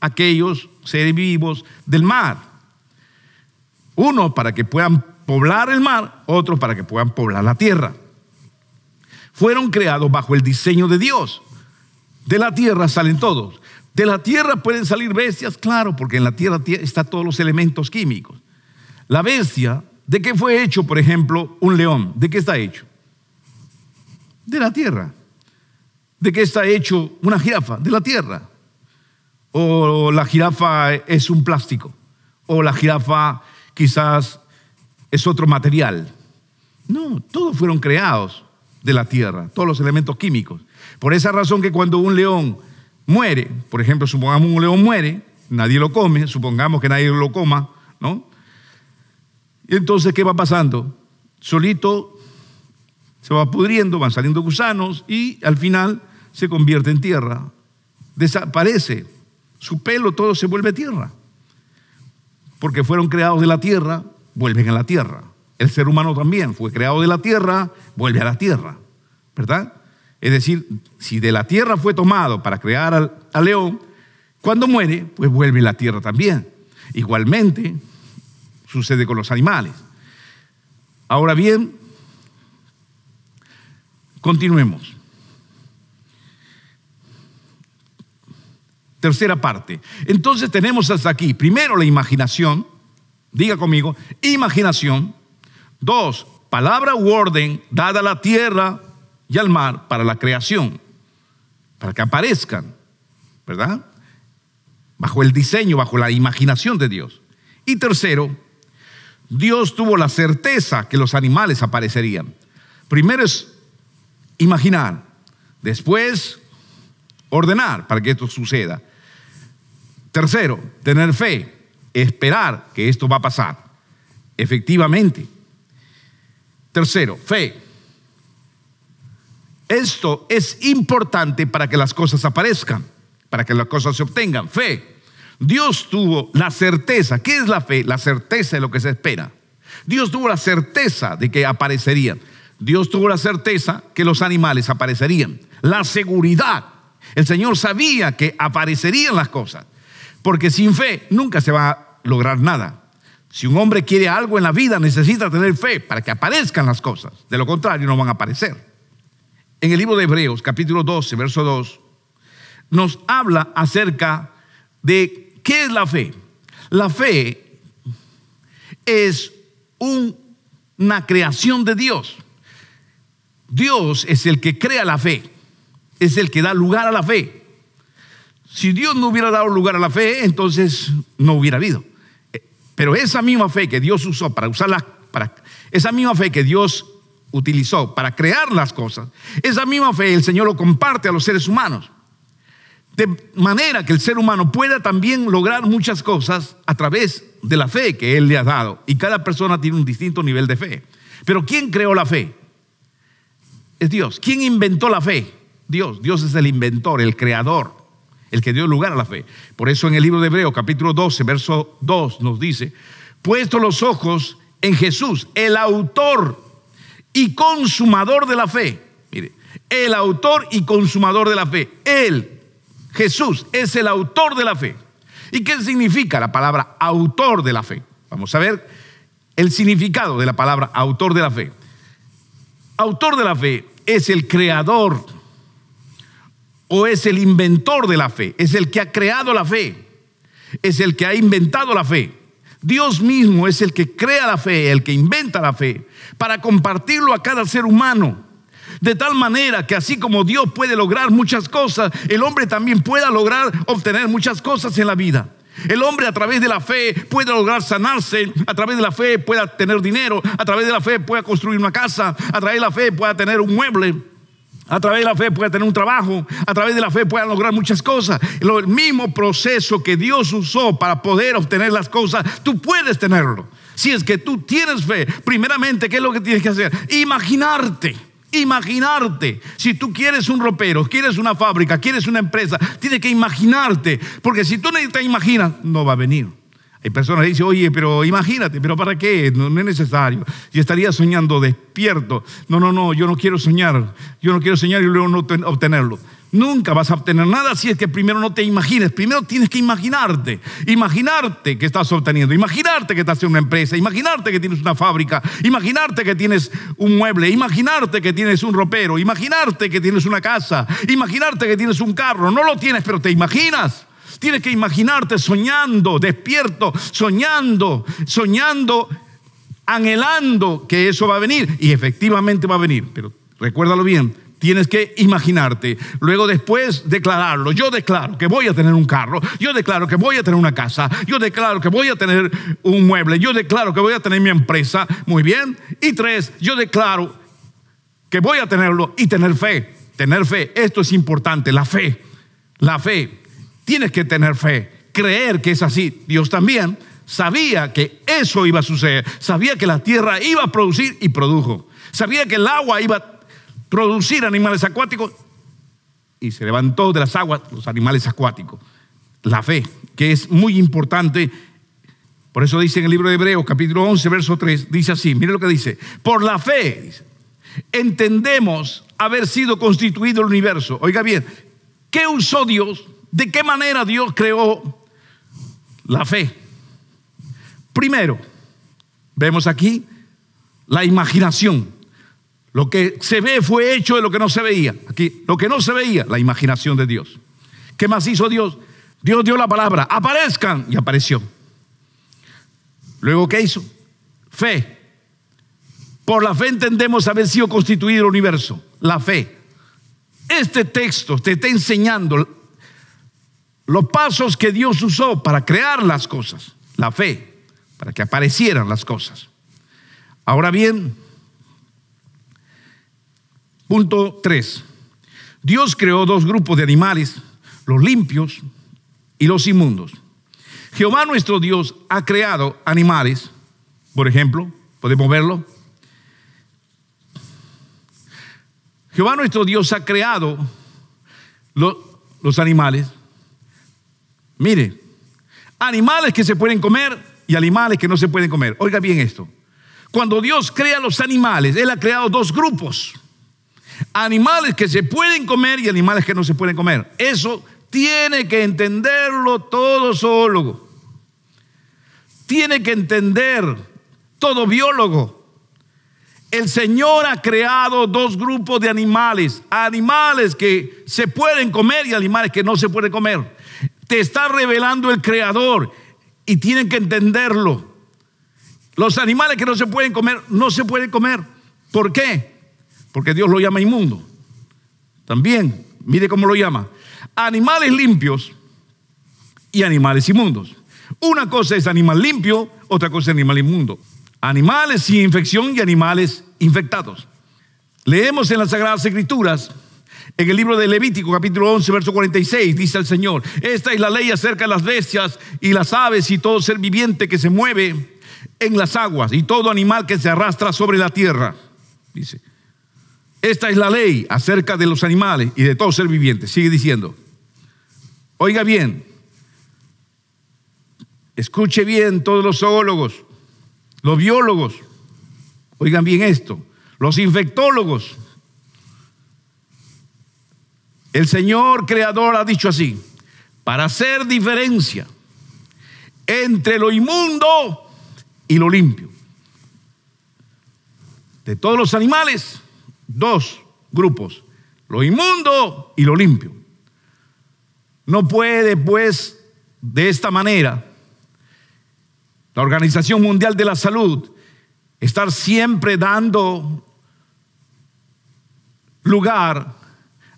aquellos seres vivos del mar. Uno para que puedan poblar el mar, otro para que puedan poblar la tierra. Fueron creados bajo el diseño de Dios. De la tierra salen todos. De la tierra pueden salir bestias, claro, porque en la tierra están todos los elementos químicos. La bestia, ¿de qué fue hecho, por ejemplo, un león? ¿De qué está hecho? De la tierra. ¿De qué está hecho una jirafa? De la tierra. O la jirafa es un plástico. O la jirafa quizás es otro material. No, todos fueron creados de la tierra, todos los elementos químicos. Por esa razón que cuando un león muere, por ejemplo, supongamos un león muere, nadie lo come, supongamos que nadie lo coma, ¿no? Y entonces, ¿qué va pasando? Solito se va pudriendo, van saliendo gusanos y al final se convierte en tierra, desaparece, su pelo todo se vuelve tierra, porque fueron creados de la tierra, vuelven a la tierra. El ser humano también fue creado de la tierra, vuelve a la tierra, ¿verdad? Es decir, si de la tierra fue tomado para crear al, león, cuando muere, pues vuelve la tierra también. Igualmente sucede con los animales. Ahora bien, continuemos. Tercera parte. Entonces tenemos hasta aquí, primero la imaginación, diga conmigo, imaginación. Dos, palabra u orden dada a la tierra y al mar para la creación, para que aparezcan, ¿verdad? Bajo el diseño, bajo la imaginación de Dios. Y tercero, Dios tuvo la certeza que los animales aparecerían. Primero es imaginar, después ordenar para que esto suceda. Tercero, tener fe, esperar que esto va a pasar. Efectivamente. Tercero, fe. Esto es importante para que las cosas aparezcan, para que las cosas se obtengan. Fe. Dios tuvo la certeza. ¿Qué es la fe? La certeza de lo que se espera. Dios tuvo la certeza de que aparecerían. Dios tuvo la certeza que los animales aparecerían. La seguridad. El Señor sabía que aparecerían las cosas. Porque sin fe nunca se va a lograr nada. Si un hombre quiere algo en la vida, necesita tener fe para que aparezcan las cosas. De lo contrario, no van a aparecer en el libro de Hebreos, capítulo 12, verso 2, nos habla acerca de qué es la fe. La fe es una creación de Dios. Dios es el que crea la fe, es el que da lugar a la fe. Si Dios no hubiera dado lugar a la fe, entonces no hubiera habido. Eh, pero esa misma fe que Dios usó para usarla, para, esa misma fe que Dios utilizó para crear las cosas, esa misma fe el Señor lo comparte a los seres humanos. De manera que el ser humano pueda también lograr muchas cosas a través de la fe que Él le ha dado. Y cada persona tiene un distinto nivel de fe. Pero ¿quién creó la fe? Es Dios. ¿Quién inventó la fe? Dios. Dios es el inventor, el creador, el que dio lugar a la fe. Por eso en el libro de Hebreo, capítulo 12, verso 2, nos dice, puesto los ojos en Jesús, el autor y consumador de la fe. Mire, el autor y consumador de la fe. Él, Jesús, es el autor de la fe. ¿Y qué significa la palabra autor de la fe? Vamos a ver el significado de la palabra autor de la fe. Autor de la fe es el creador o es el inventor de la fe, es el que ha creado la fe, es el que ha inventado la fe. Dios mismo es el que crea la fe, el que inventa la fe, para compartirlo a cada ser humano. De tal manera que así como Dios puede lograr muchas cosas, el hombre también pueda lograr obtener muchas cosas en la vida. El hombre a través de la fe puede lograr sanarse, a través de la fe pueda tener dinero, a través de la fe pueda construir una casa, a través de la fe pueda tener un mueble. A través de la fe puede tener un trabajo, a través de la fe puedes lograr muchas cosas. El mismo proceso que Dios usó para poder obtener las cosas, tú puedes tenerlo. Si es que tú tienes fe, primeramente, ¿qué es lo que tienes que hacer? Imaginarte. Imaginarte, si tú quieres un ropero, quieres una fábrica, quieres una empresa, tienes que imaginarte, porque si tú no te imaginas, no va a venir. Hay personas que dicen, oye, pero imagínate, pero ¿para qué? No, es necesario. Y estaría soñando despierto. No, no, no, yo no quiero soñar. Yo no quiero soñar y luego no obtenerlo. Nunca vas a obtener nada si es que primero no te imagines. Primero tienes que imaginarte. Imaginarte que estás obteniendo. Imaginarte que estás en una empresa. Imaginarte que tienes una fábrica. Imaginarte que tienes un mueble. Imaginarte que tienes un ropero. Imaginarte que tienes una casa. Imaginarte que tienes un carro. No lo tienes, pero te imaginas. Tienes que imaginarte soñando, despierto, soñando, soñando, anhelando que eso va a venir. Y efectivamente va a venir, pero recuérdalo bien, Tienes que imaginarte. Luego después declararlo. Yo declaro que voy a tener un carro. Yo declaro que voy a tener una casa. Yo declaro que voy a tener un mueble. Yo declaro que voy a tener mi empresa. Muy bien. Y tres, yo declaro que voy a tenerlo y tener fe. Tener fe. Esto es importante. La fe. La fe. Tienes que tener fe, creer que es así. Dios también sabía que eso iba a suceder, sabía que la tierra iba a producir y produjo, sabía que el agua iba a producir animales acuáticos y se levantó de las aguas los animales acuáticos. La fe, que es muy importante. Por eso dice en el libro de Hebreos, capítulo 11, verso 3, dice así, mire lo que dice, por la fe entendemos haber sido constituido el universo. Oiga bien, ¿qué usó Dios ¿De qué manera Dios creó la fe? Primero, vemos aquí la imaginación. Lo que se ve fue hecho de lo que no se veía. Aquí, lo que no se veía, la imaginación de Dios. ¿Qué más hizo Dios? Dios dio la palabra, aparezcan, y apareció. Luego, ¿qué hizo? Fe. Por la fe entendemos haber sido constituido el universo, la fe. Este texto te está enseñando los pasos que Dios usó para crear las cosas, la fe, para que aparecieran las cosas. Ahora bien, punto 3. Dios creó dos grupos de animales, los limpios y los inmundos. Jehová nuestro Dios ha creado animales, por ejemplo, podemos verlo. Jehová nuestro Dios ha creado los animales Mire, animales que se pueden comer y animales que no se pueden comer. Oiga bien esto. Cuando Dios crea los animales, Él ha creado dos grupos. Animales que se pueden comer y animales que no se pueden comer. Eso tiene que entenderlo todo zoólogo. Tiene que entender todo biólogo. El Señor ha creado dos grupos de animales, animales que se pueden comer y animales que no se pueden comer. Te está revelando el Creador y tienen que entenderlo. Los animales que no se pueden comer, no se pueden comer. ¿Por qué? Porque Dios lo llama inmundo. También, mire cómo lo llama. Animales limpios y animales inmundos. Una cosa es animal limpio, otra cosa es animal inmundo. Animales sin infección y animales infectados. Leemos en las Sagradas Escrituras en el libro de Levítico capítulo 11 verso 46 dice el Señor, esta es la ley acerca de las bestias y las aves y todo ser viviente que se mueve en las aguas y todo animal que se arrastra sobre la tierra. Dice, esta es la ley acerca de los animales y de todo ser viviente. Sigue diciendo, oiga bien, escuche bien todos los zoólogos, los biólogos, oigan bien esto, los infectólogos el Señor Creador ha dicho así, para hacer diferencia entre lo inmundo y lo limpio. De todos los animales, dos grupos, lo inmundo y lo limpio. No puede, pues, de esta manera, la Organización Mundial de la Salud estar siempre dando lugar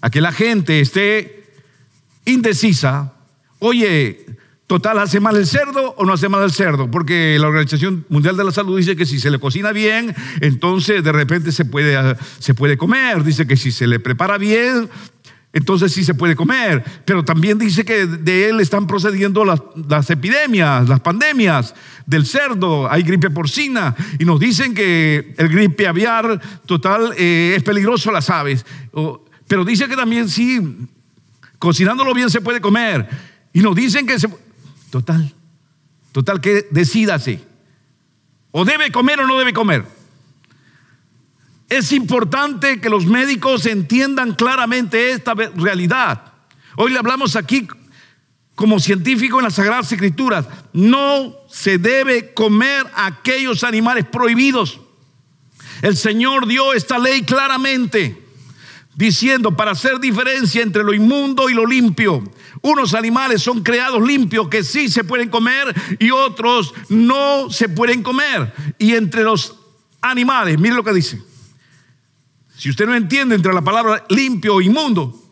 a que la gente esté indecisa. Oye, total, ¿hace mal el cerdo o no hace mal el cerdo? Porque la Organización Mundial de la Salud dice que si se le cocina bien, entonces de repente se puede, ah, se puede comer. Dice que si se le prepara bien, entonces sí se puede comer. Pero también dice que de él están procediendo las, epidemias, las pandemias del cerdo. Hay gripe porcina y nos dicen que el gripe aviar total eh, es peligroso a las aves. Pero dice que también sí, cocinándolo bien se puede comer. Y nos dicen que se... Total, total, que decídase. O debe comer o no debe comer. Es importante que los médicos entiendan claramente esta realidad. Hoy le hablamos aquí como científico en las Sagradas Escrituras. No se debe comer aquellos animales prohibidos. El Señor dio esta ley claramente diciendo para hacer diferencia entre lo inmundo y lo limpio. Unos animales son creados limpios que sí se pueden comer y otros no se pueden comer. Y entre los animales, mire lo que dice. Si usted no entiende entre la palabra limpio o e inmundo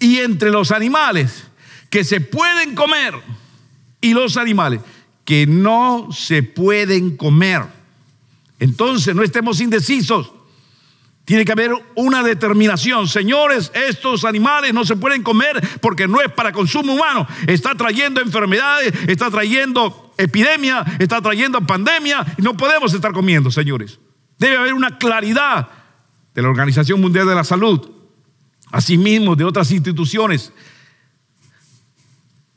y entre los animales que se pueden comer y los animales que no se pueden comer. Entonces no estemos indecisos. Tiene que haber una determinación. Señores, estos animales no se pueden comer porque no es para consumo humano. Está trayendo enfermedades, está trayendo epidemia, está trayendo pandemia. Y no podemos estar comiendo, señores. Debe haber una claridad de la Organización Mundial de la Salud, asimismo de otras instituciones,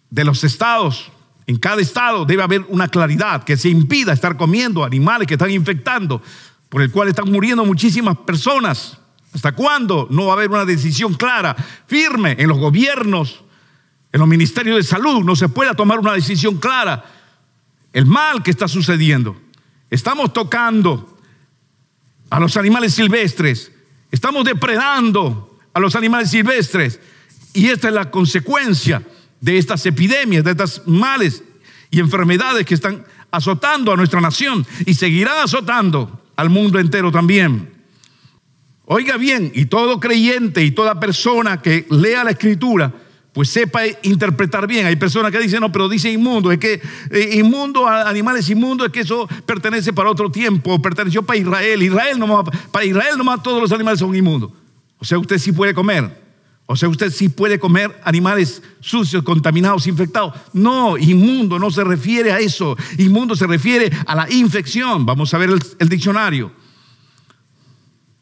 de los estados. En cada estado debe haber una claridad que se impida estar comiendo animales que están infectando por el cual están muriendo muchísimas personas. ¿Hasta cuándo no va a haber una decisión clara, firme en los gobiernos, en los ministerios de salud? No se puede tomar una decisión clara. El mal que está sucediendo. Estamos tocando a los animales silvestres. Estamos depredando a los animales silvestres. Y esta es la consecuencia de estas epidemias, de estos males y enfermedades que están azotando a nuestra nación y seguirán azotando al mundo entero también. Oiga bien, y todo creyente y toda persona que lea la escritura, pues sepa interpretar bien. Hay personas que dicen, no, pero dice inmundo, es que eh, inmundo, animales inmundos, es que eso pertenece para otro tiempo, perteneció para Israel. Israel no para Israel nomás todos los animales son inmundos. O sea, usted sí puede comer. O sea, usted sí puede comer animales sucios, contaminados, infectados. No, inmundo no se refiere a eso. Inmundo se refiere a la infección. Vamos a ver el, diccionario.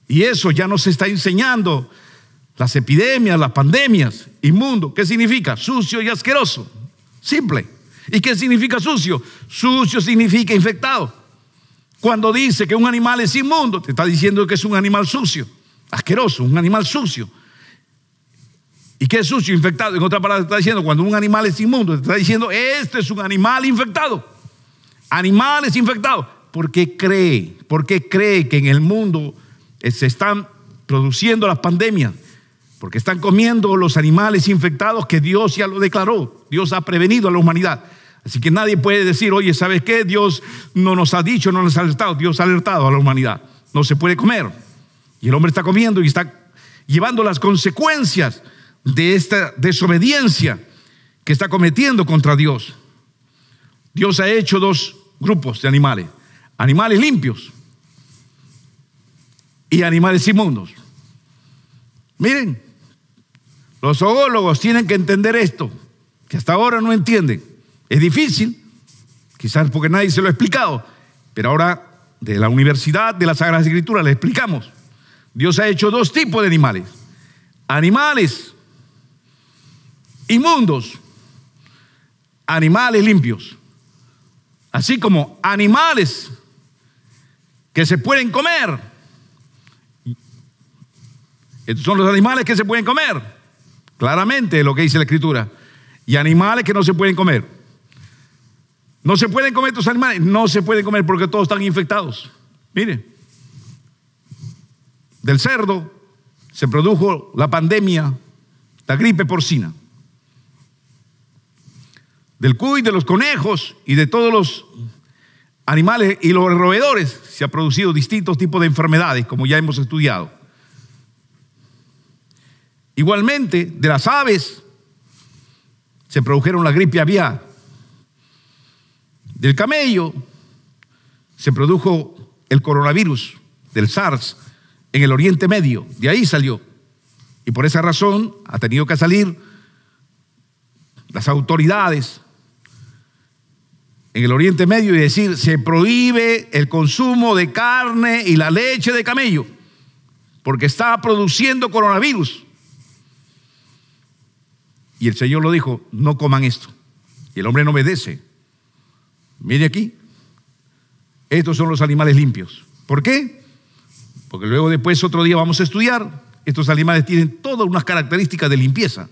Y eso ya nos está enseñando las epidemias, las pandemias. Inmundo, ¿qué significa? Sucio y asqueroso. Simple. ¿Y qué significa sucio? Sucio significa infectado. Cuando dice que un animal es inmundo, te está diciendo que es un animal sucio, asqueroso, un animal sucio. ¿Y qué es sucio? Infectado. En otra palabra, está diciendo, cuando un animal es inmundo, está diciendo, este es un animal infectado. Animales infectados. ¿Por qué cree? ¿Por qué cree que en el mundo eh, se están produciendo las pandemias? Porque están comiendo los animales infectados que Dios ya lo declaró. Dios ha prevenido a la humanidad. Así que nadie puede decir, oye, ¿sabes qué? Dios no nos ha dicho, no nos ha alertado. Dios ha alertado a la humanidad. No se puede comer. Y el hombre está comiendo y está llevando las consecuencias de esta desobediencia que está cometiendo contra Dios. Dios ha hecho dos grupos de animales, animales limpios y animales inmundos. Miren, los zoólogos tienen que entender esto, que hasta ahora no entienden. Es difícil, quizás porque nadie se lo ha explicado, pero ahora de la Universidad de la Sagrada Escritura le explicamos. Dios ha hecho dos tipos de animales. Animales inmundos, animales limpios, así como animales que se pueden comer. Estos son los animales que se pueden comer, claramente lo que dice la escritura, y animales que no se pueden comer. No se pueden comer estos animales, no se pueden comer porque todos están infectados. Mire, del cerdo se produjo la pandemia, la gripe porcina del cuy, de los conejos y de todos los animales y los roedores se han producido distintos tipos de enfermedades, como ya hemos estudiado. Igualmente, de las aves se produjeron la gripe aviar. Del camello se produjo el coronavirus del SARS en el Oriente Medio, de ahí salió. Y por esa razón ha tenido que salir las autoridades en el Oriente Medio y decir, se prohíbe el consumo de carne y la leche de camello, porque está produciendo coronavirus. Y el Señor lo dijo, no coman esto. Y el hombre no obedece. Mire aquí, estos son los animales limpios. ¿Por qué? Porque luego después otro día vamos a estudiar, estos animales tienen todas unas características de limpieza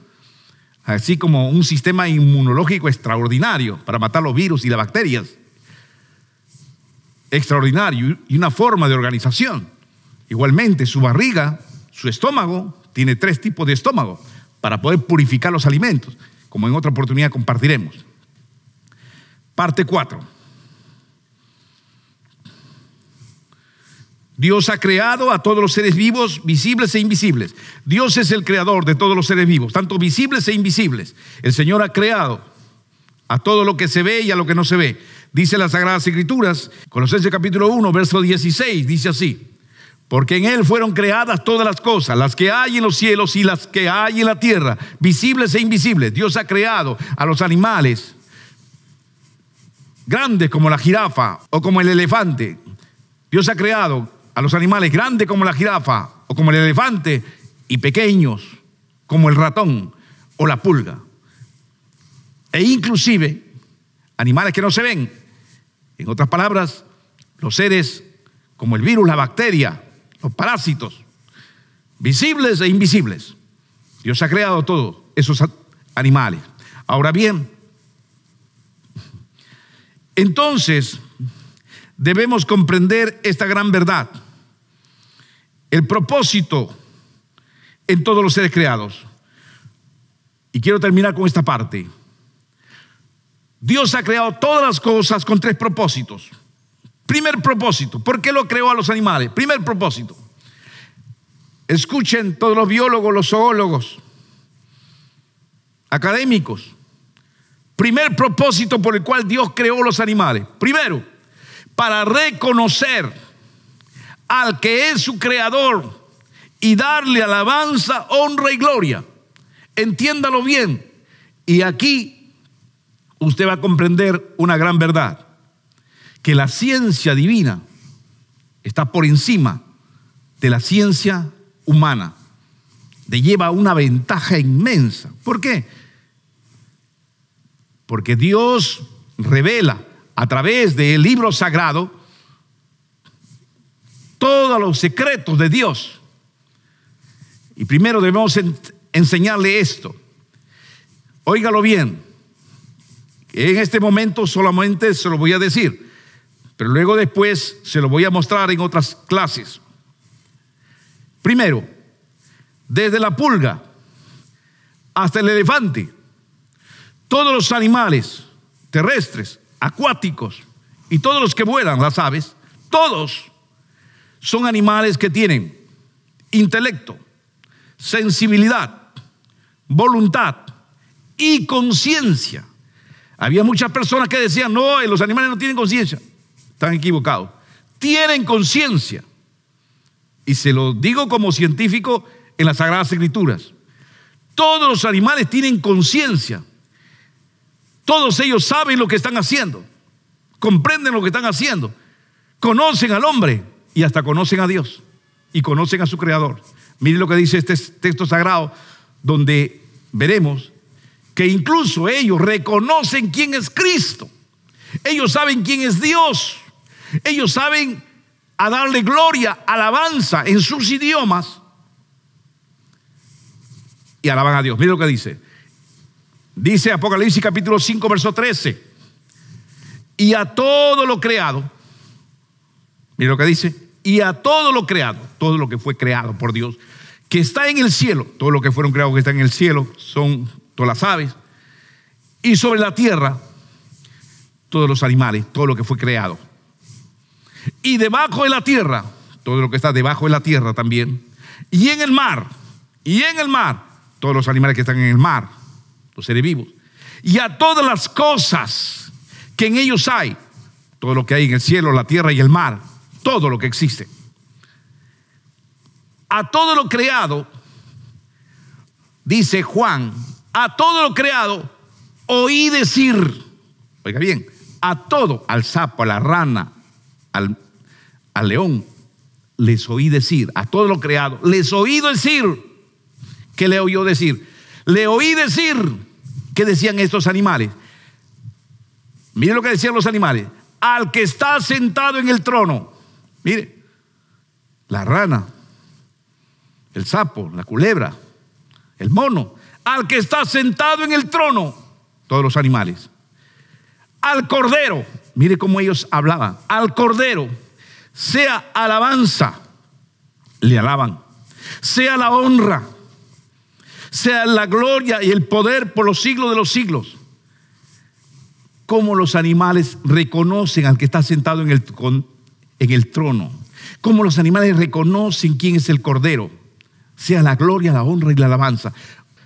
así como un sistema inmunológico extraordinario para matar los virus y las bacterias. Extraordinario y una forma de organización. Igualmente, su barriga, su estómago, tiene tres tipos de estómago para poder purificar los alimentos, como en otra oportunidad compartiremos. Parte 4 Dios ha creado a todos los seres vivos, visibles e invisibles. Dios es el creador de todos los seres vivos, tanto visibles e invisibles. El Señor ha creado a todo lo que se ve y a lo que no se ve. Dice las Sagradas Escrituras, Colosenses capítulo 1, verso 16, dice así. Porque en Él fueron creadas todas las cosas, las que hay en los cielos y las que hay en la tierra, visibles e invisibles. Dios ha creado a los animales, grandes como la jirafa o como el elefante. Dios ha creado a los animales grandes como la jirafa o como el elefante y pequeños como el ratón o la pulga. E inclusive animales que no se ven. En otras palabras, los seres como el virus, la bacteria, los parásitos, visibles e invisibles. Dios ha creado todos esos animales. Ahora bien, [laughs] entonces, debemos comprender esta gran verdad, el propósito en todos los seres creados. Y quiero terminar con esta parte. Dios ha creado todas las cosas con tres propósitos. Primer propósito, ¿por qué lo creó a los animales? Primer propósito. Escuchen todos los biólogos, los zoólogos, académicos. Primer propósito por el cual Dios creó los animales. Primero, para reconocer al que es su creador y darle alabanza, honra y gloria. Entiéndalo bien. Y aquí usted va a comprender una gran verdad, que la ciencia divina está por encima de la ciencia humana. le lleva una ventaja inmensa. ¿Por qué? Porque Dios revela a través del libro sagrado todos los secretos de Dios. Y primero debemos enseñarle esto. Óigalo bien. En este momento solamente se lo voy a decir, pero luego después se lo voy a mostrar en otras clases. Primero, desde la pulga hasta el elefante, todos los animales terrestres acuáticos y todos los que vuelan, las aves, todos son animales que tienen intelecto, sensibilidad, voluntad y conciencia. Había muchas personas que decían, no, eh, los animales no tienen conciencia. Están equivocados. Tienen conciencia. Y se lo digo como científico en las Sagradas Escrituras. Todos los animales tienen conciencia. Todos ellos saben lo que están haciendo, comprenden lo que están haciendo, conocen al hombre y hasta conocen a Dios y conocen a su creador. Miren lo que dice este texto sagrado, donde veremos que incluso ellos reconocen quién es Cristo. Ellos saben quién es Dios. Ellos saben a darle gloria, alabanza en sus idiomas. Y alaban a Dios. Miren lo que dice. Dice Apocalipsis capítulo 5, verso 13. Y a todo lo creado, Mira lo que dice, y a todo lo creado, todo lo que fue creado por Dios, que está en el cielo, todo lo que fueron creados que están en el cielo, son todas las aves, y sobre la tierra, todos los animales, todo lo que fue creado. Y debajo de la tierra, todo lo que está debajo de la tierra también, y en el mar, y en el mar, todos los animales que están en el mar seres vivos, y a todas las cosas que en ellos hay, todo lo que hay en el cielo, la tierra y el mar, todo lo que existe. A todo lo creado, dice Juan, a todo lo creado oí decir, oiga bien, a todo, al sapo, a la rana, al, león, les oí decir, a todo lo creado, les oí decir, que le oyó decir? Le oí decir, decían estos animales? Miren lo que decían los animales. Al que está sentado en el trono. Mire, la rana, el sapo, la culebra, el mono. Al que está sentado en el trono. Todos los animales. Al cordero. Mire cómo ellos hablaban. Al cordero. Sea alabanza. Le alaban. Sea la honra sea la gloria y el poder por los siglos de los siglos. Cómo los animales reconocen al que está sentado en el, en el trono. Cómo los animales reconocen quién es el cordero. Sea la gloria, la honra y la alabanza.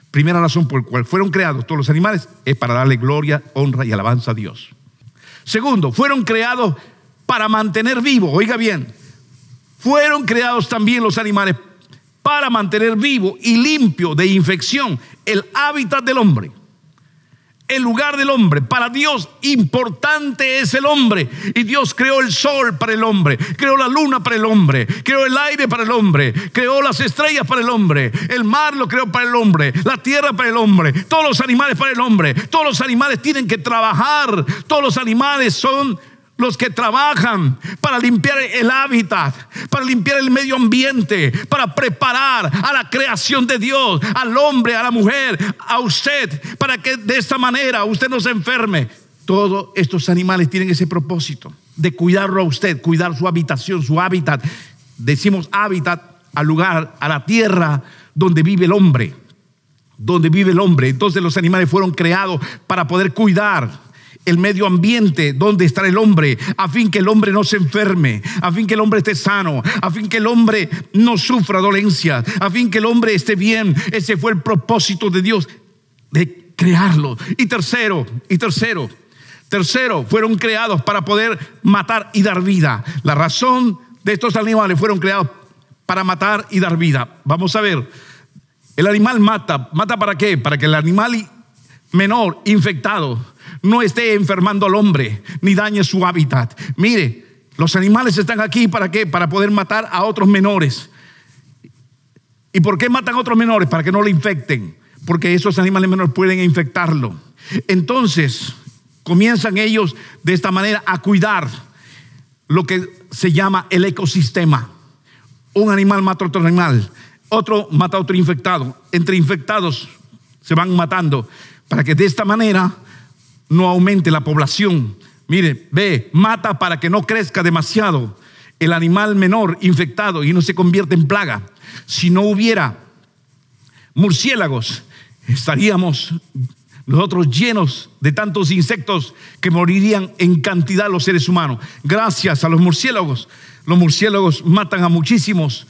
Primera razón por la cual fueron creados todos los animales es para darle gloria, honra y alabanza a Dios. Segundo, fueron creados para mantener vivo. Oiga bien, fueron creados también los animales para mantener vivo y limpio de infección el hábitat del hombre, el lugar del hombre. Para Dios importante es el hombre. Y Dios creó el sol para el hombre, creó la luna para el hombre, creó el aire para el hombre, creó las estrellas para el hombre, el mar lo creó para el hombre, la tierra para el hombre, todos los animales para el hombre. Todos los animales tienen que trabajar, todos los animales son los que trabajan para limpiar el hábitat, para limpiar el medio ambiente, para preparar a la creación de Dios, al hombre, a la mujer, a usted, para que de esta manera usted no se enferme. Todos estos animales tienen ese propósito de cuidarlo a usted, cuidar su habitación, su hábitat. Decimos hábitat al lugar, a la tierra donde vive el hombre, donde vive el hombre. Entonces los animales fueron creados para poder cuidar el medio ambiente donde está el hombre, a fin que el hombre no se enferme, a fin que el hombre esté sano, a fin que el hombre no sufra dolencias, a fin que el hombre esté bien. Ese fue el propósito de Dios de crearlo. Y tercero, y tercero, tercero, fueron creados para poder matar y dar vida. La razón de estos animales fueron creados para matar y dar vida. Vamos a ver. El animal mata, mata para qué? Para que el animal menor infectado no esté enfermando al hombre ni dañe su hábitat. Mire, los animales están aquí para qué? Para poder matar a otros menores. ¿Y por qué matan a otros menores? Para que no le infecten. Porque esos animales menores pueden infectarlo. Entonces, comienzan ellos de esta manera a cuidar lo que se llama el ecosistema. Un animal mata a otro animal, otro mata a otro infectado. Entre infectados se van matando para que de esta manera no aumente la población. Mire, ve, mata para que no crezca demasiado el animal menor infectado y no se convierta en plaga. Si no hubiera murciélagos, estaríamos nosotros llenos de tantos insectos que morirían en cantidad los seres humanos. Gracias a los murciélagos. Los murciélagos matan a muchísimos,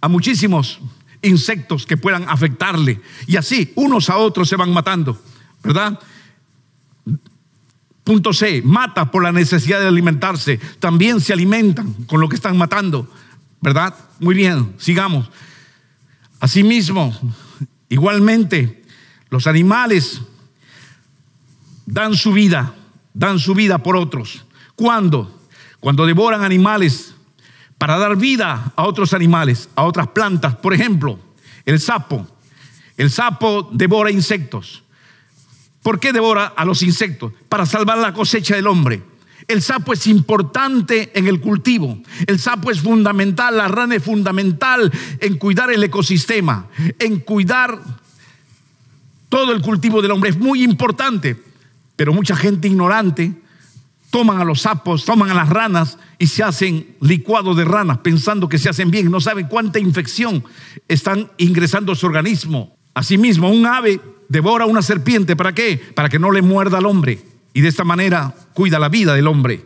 a muchísimos insectos que puedan afectarle. Y así, unos a otros se van matando, ¿verdad? Punto C, mata por la necesidad de alimentarse. También se alimentan con lo que están matando, ¿verdad? Muy bien, sigamos. Asimismo, igualmente, los animales dan su vida, dan su vida por otros. ¿Cuándo? Cuando devoran animales para dar vida a otros animales, a otras plantas. Por ejemplo, el sapo. El sapo devora insectos. ¿Por qué devora a los insectos? Para salvar la cosecha del hombre. El sapo es importante en el cultivo. El sapo es fundamental, la rana es fundamental en cuidar el ecosistema, en cuidar todo el cultivo del hombre. Es muy importante, pero mucha gente ignorante toman a los sapos, toman a las ranas y se hacen licuados de ranas pensando que se hacen bien. No saben cuánta infección están ingresando a su organismo. Asimismo, un ave devora una serpiente. ¿Para qué? Para que no le muerda al hombre. Y de esta manera cuida la vida del hombre.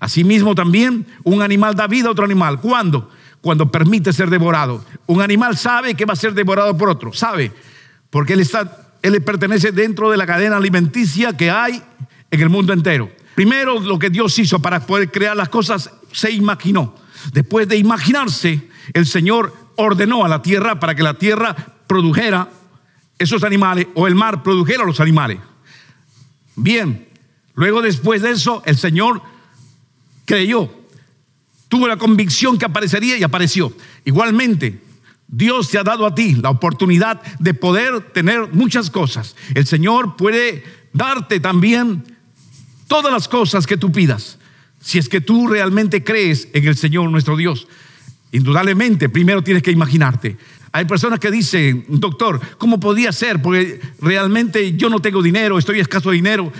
Asimismo también un animal da vida a otro animal. ¿Cuándo? Cuando permite ser devorado. Un animal sabe que va a ser devorado por otro. Sabe. Porque él, está, él pertenece dentro de la cadena alimenticia que hay en el mundo entero. Primero lo que Dios hizo para poder crear las cosas, se imaginó. Después de imaginarse, el Señor ordenó a la tierra para que la tierra produjera esos animales o el mar produjera los animales. Bien, luego después de eso el Señor creyó, tuvo la convicción que aparecería y apareció. Igualmente, Dios te ha dado a ti la oportunidad de poder tener muchas cosas. El Señor puede darte también todas las cosas que tú pidas, si es que tú realmente crees en el Señor nuestro Dios. Indudablemente, primero tienes que imaginarte, hay personas que dicen, doctor, ¿cómo podía ser? Porque realmente yo no tengo dinero, estoy escaso de dinero.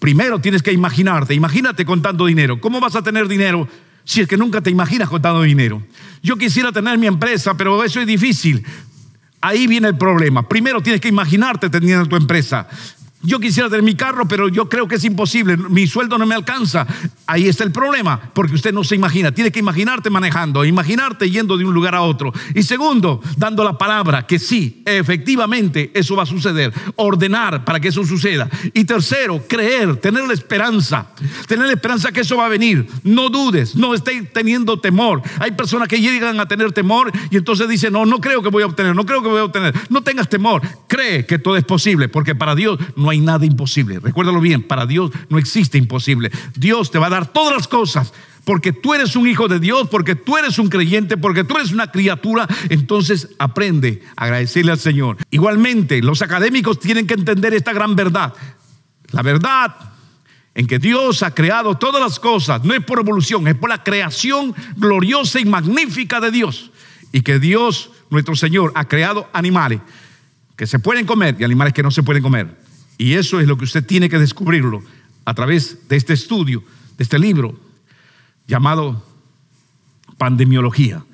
Primero tienes que imaginarte, imagínate contando dinero. ¿Cómo vas a tener dinero si es que nunca te imaginas contando dinero? Yo quisiera tener mi empresa, pero eso es difícil. Ahí viene el problema. Primero tienes que imaginarte teniendo tu empresa. Yo quisiera tener mi carro, pero yo creo que es imposible. Mi sueldo no me alcanza. Ahí está el problema, porque usted no se imagina. Tiene que imaginarte manejando, imaginarte yendo de un lugar a otro. Y segundo, dando la palabra que sí, efectivamente eso va a suceder. Ordenar para que eso suceda. Y tercero, creer, tener la esperanza. Tener la esperanza que eso va a venir. No dudes, no estés teniendo temor. Hay personas que llegan a tener temor y entonces dicen, no, no creo que voy a obtener, no creo que voy a obtener. No tengas temor. Cree que todo es posible, porque para Dios no hay nada imposible. Recuérdalo bien, para Dios no existe imposible. Dios te va a dar todas las cosas porque tú eres un hijo de Dios, porque tú eres un creyente, porque tú eres una criatura, entonces aprende a agradecerle al Señor. Igualmente, los académicos tienen que entender esta gran verdad. La verdad en que Dios ha creado todas las cosas, no es por evolución, es por la creación gloriosa y magnífica de Dios. Y que Dios, nuestro Señor, ha creado animales que se pueden comer y animales que no se pueden comer. Y eso es lo que usted tiene que descubrirlo a través de este estudio, de este libro llamado Pandemiología,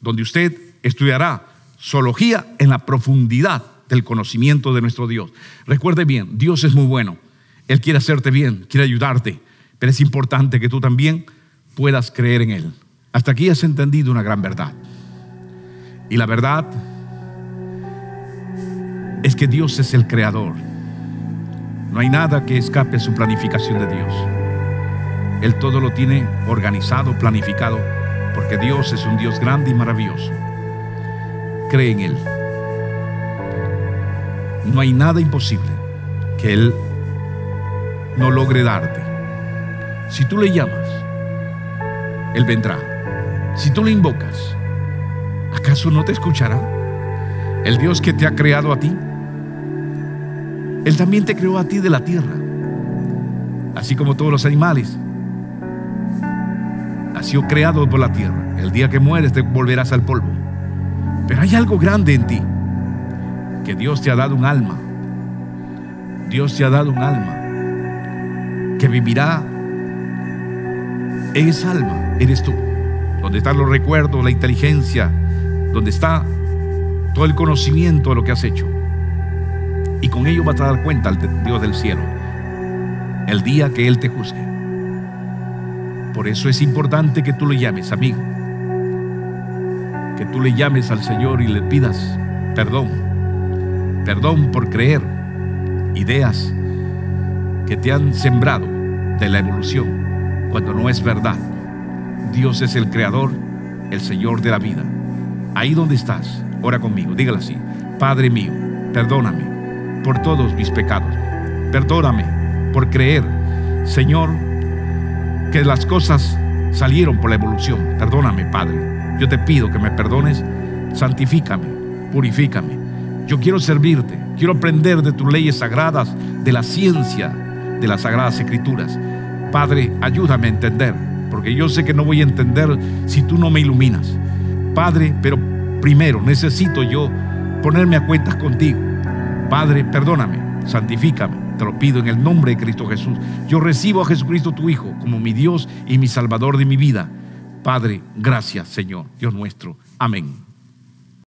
donde usted estudiará zoología en la profundidad del conocimiento de nuestro Dios. Recuerde bien, Dios es muy bueno. Él quiere hacerte bien, quiere ayudarte, pero es importante que tú también puedas creer en Él. Hasta aquí has entendido una gran verdad. Y la verdad es que Dios es el creador. No hay nada que escape a su planificación de Dios. Él todo lo tiene organizado, planificado, porque Dios es un Dios grande y maravilloso. Cree en Él. No hay nada imposible que Él no logre darte. Si tú le llamas, Él vendrá. Si tú le invocas, ¿acaso no te escuchará? El Dios que te ha creado a ti él también te creó a ti de la tierra, así como todos los animales. Ha sido creado por la tierra. El día que mueres te volverás al polvo. Pero hay algo grande en ti, que Dios te ha dado un alma. Dios te ha dado un alma que vivirá. Esa alma eres tú. Donde están los recuerdos, la inteligencia, donde está todo el conocimiento de lo que has hecho y con ello vas a dar cuenta al Dios del cielo el día que Él te juzgue. Por eso es importante que tú le llames, amigo, que tú le llames al Señor y le pidas perdón, perdón por creer ideas que te han sembrado de la evolución cuando no es verdad. Dios es el creador, el Señor de la vida. Ahí donde estás, ora conmigo, dígale así, Padre mío, perdóname por todos mis pecados. Perdóname por creer, Señor, que las cosas salieron por la evolución. Perdóname, Padre. Yo te pido que me perdones. Santifícame, purifícame. Yo quiero servirte. Quiero aprender de tus leyes sagradas, de la ciencia, de las sagradas escrituras. Padre, ayúdame a entender, porque yo sé que no voy a entender si tú no me iluminas. Padre, pero primero necesito yo ponerme a cuentas contigo. Padre, perdóname, santifícame, te lo pido en el nombre de Cristo Jesús. Yo recibo a Jesucristo tu Hijo como mi Dios y mi Salvador de mi vida. Padre, gracias Señor, Dios nuestro. Amén.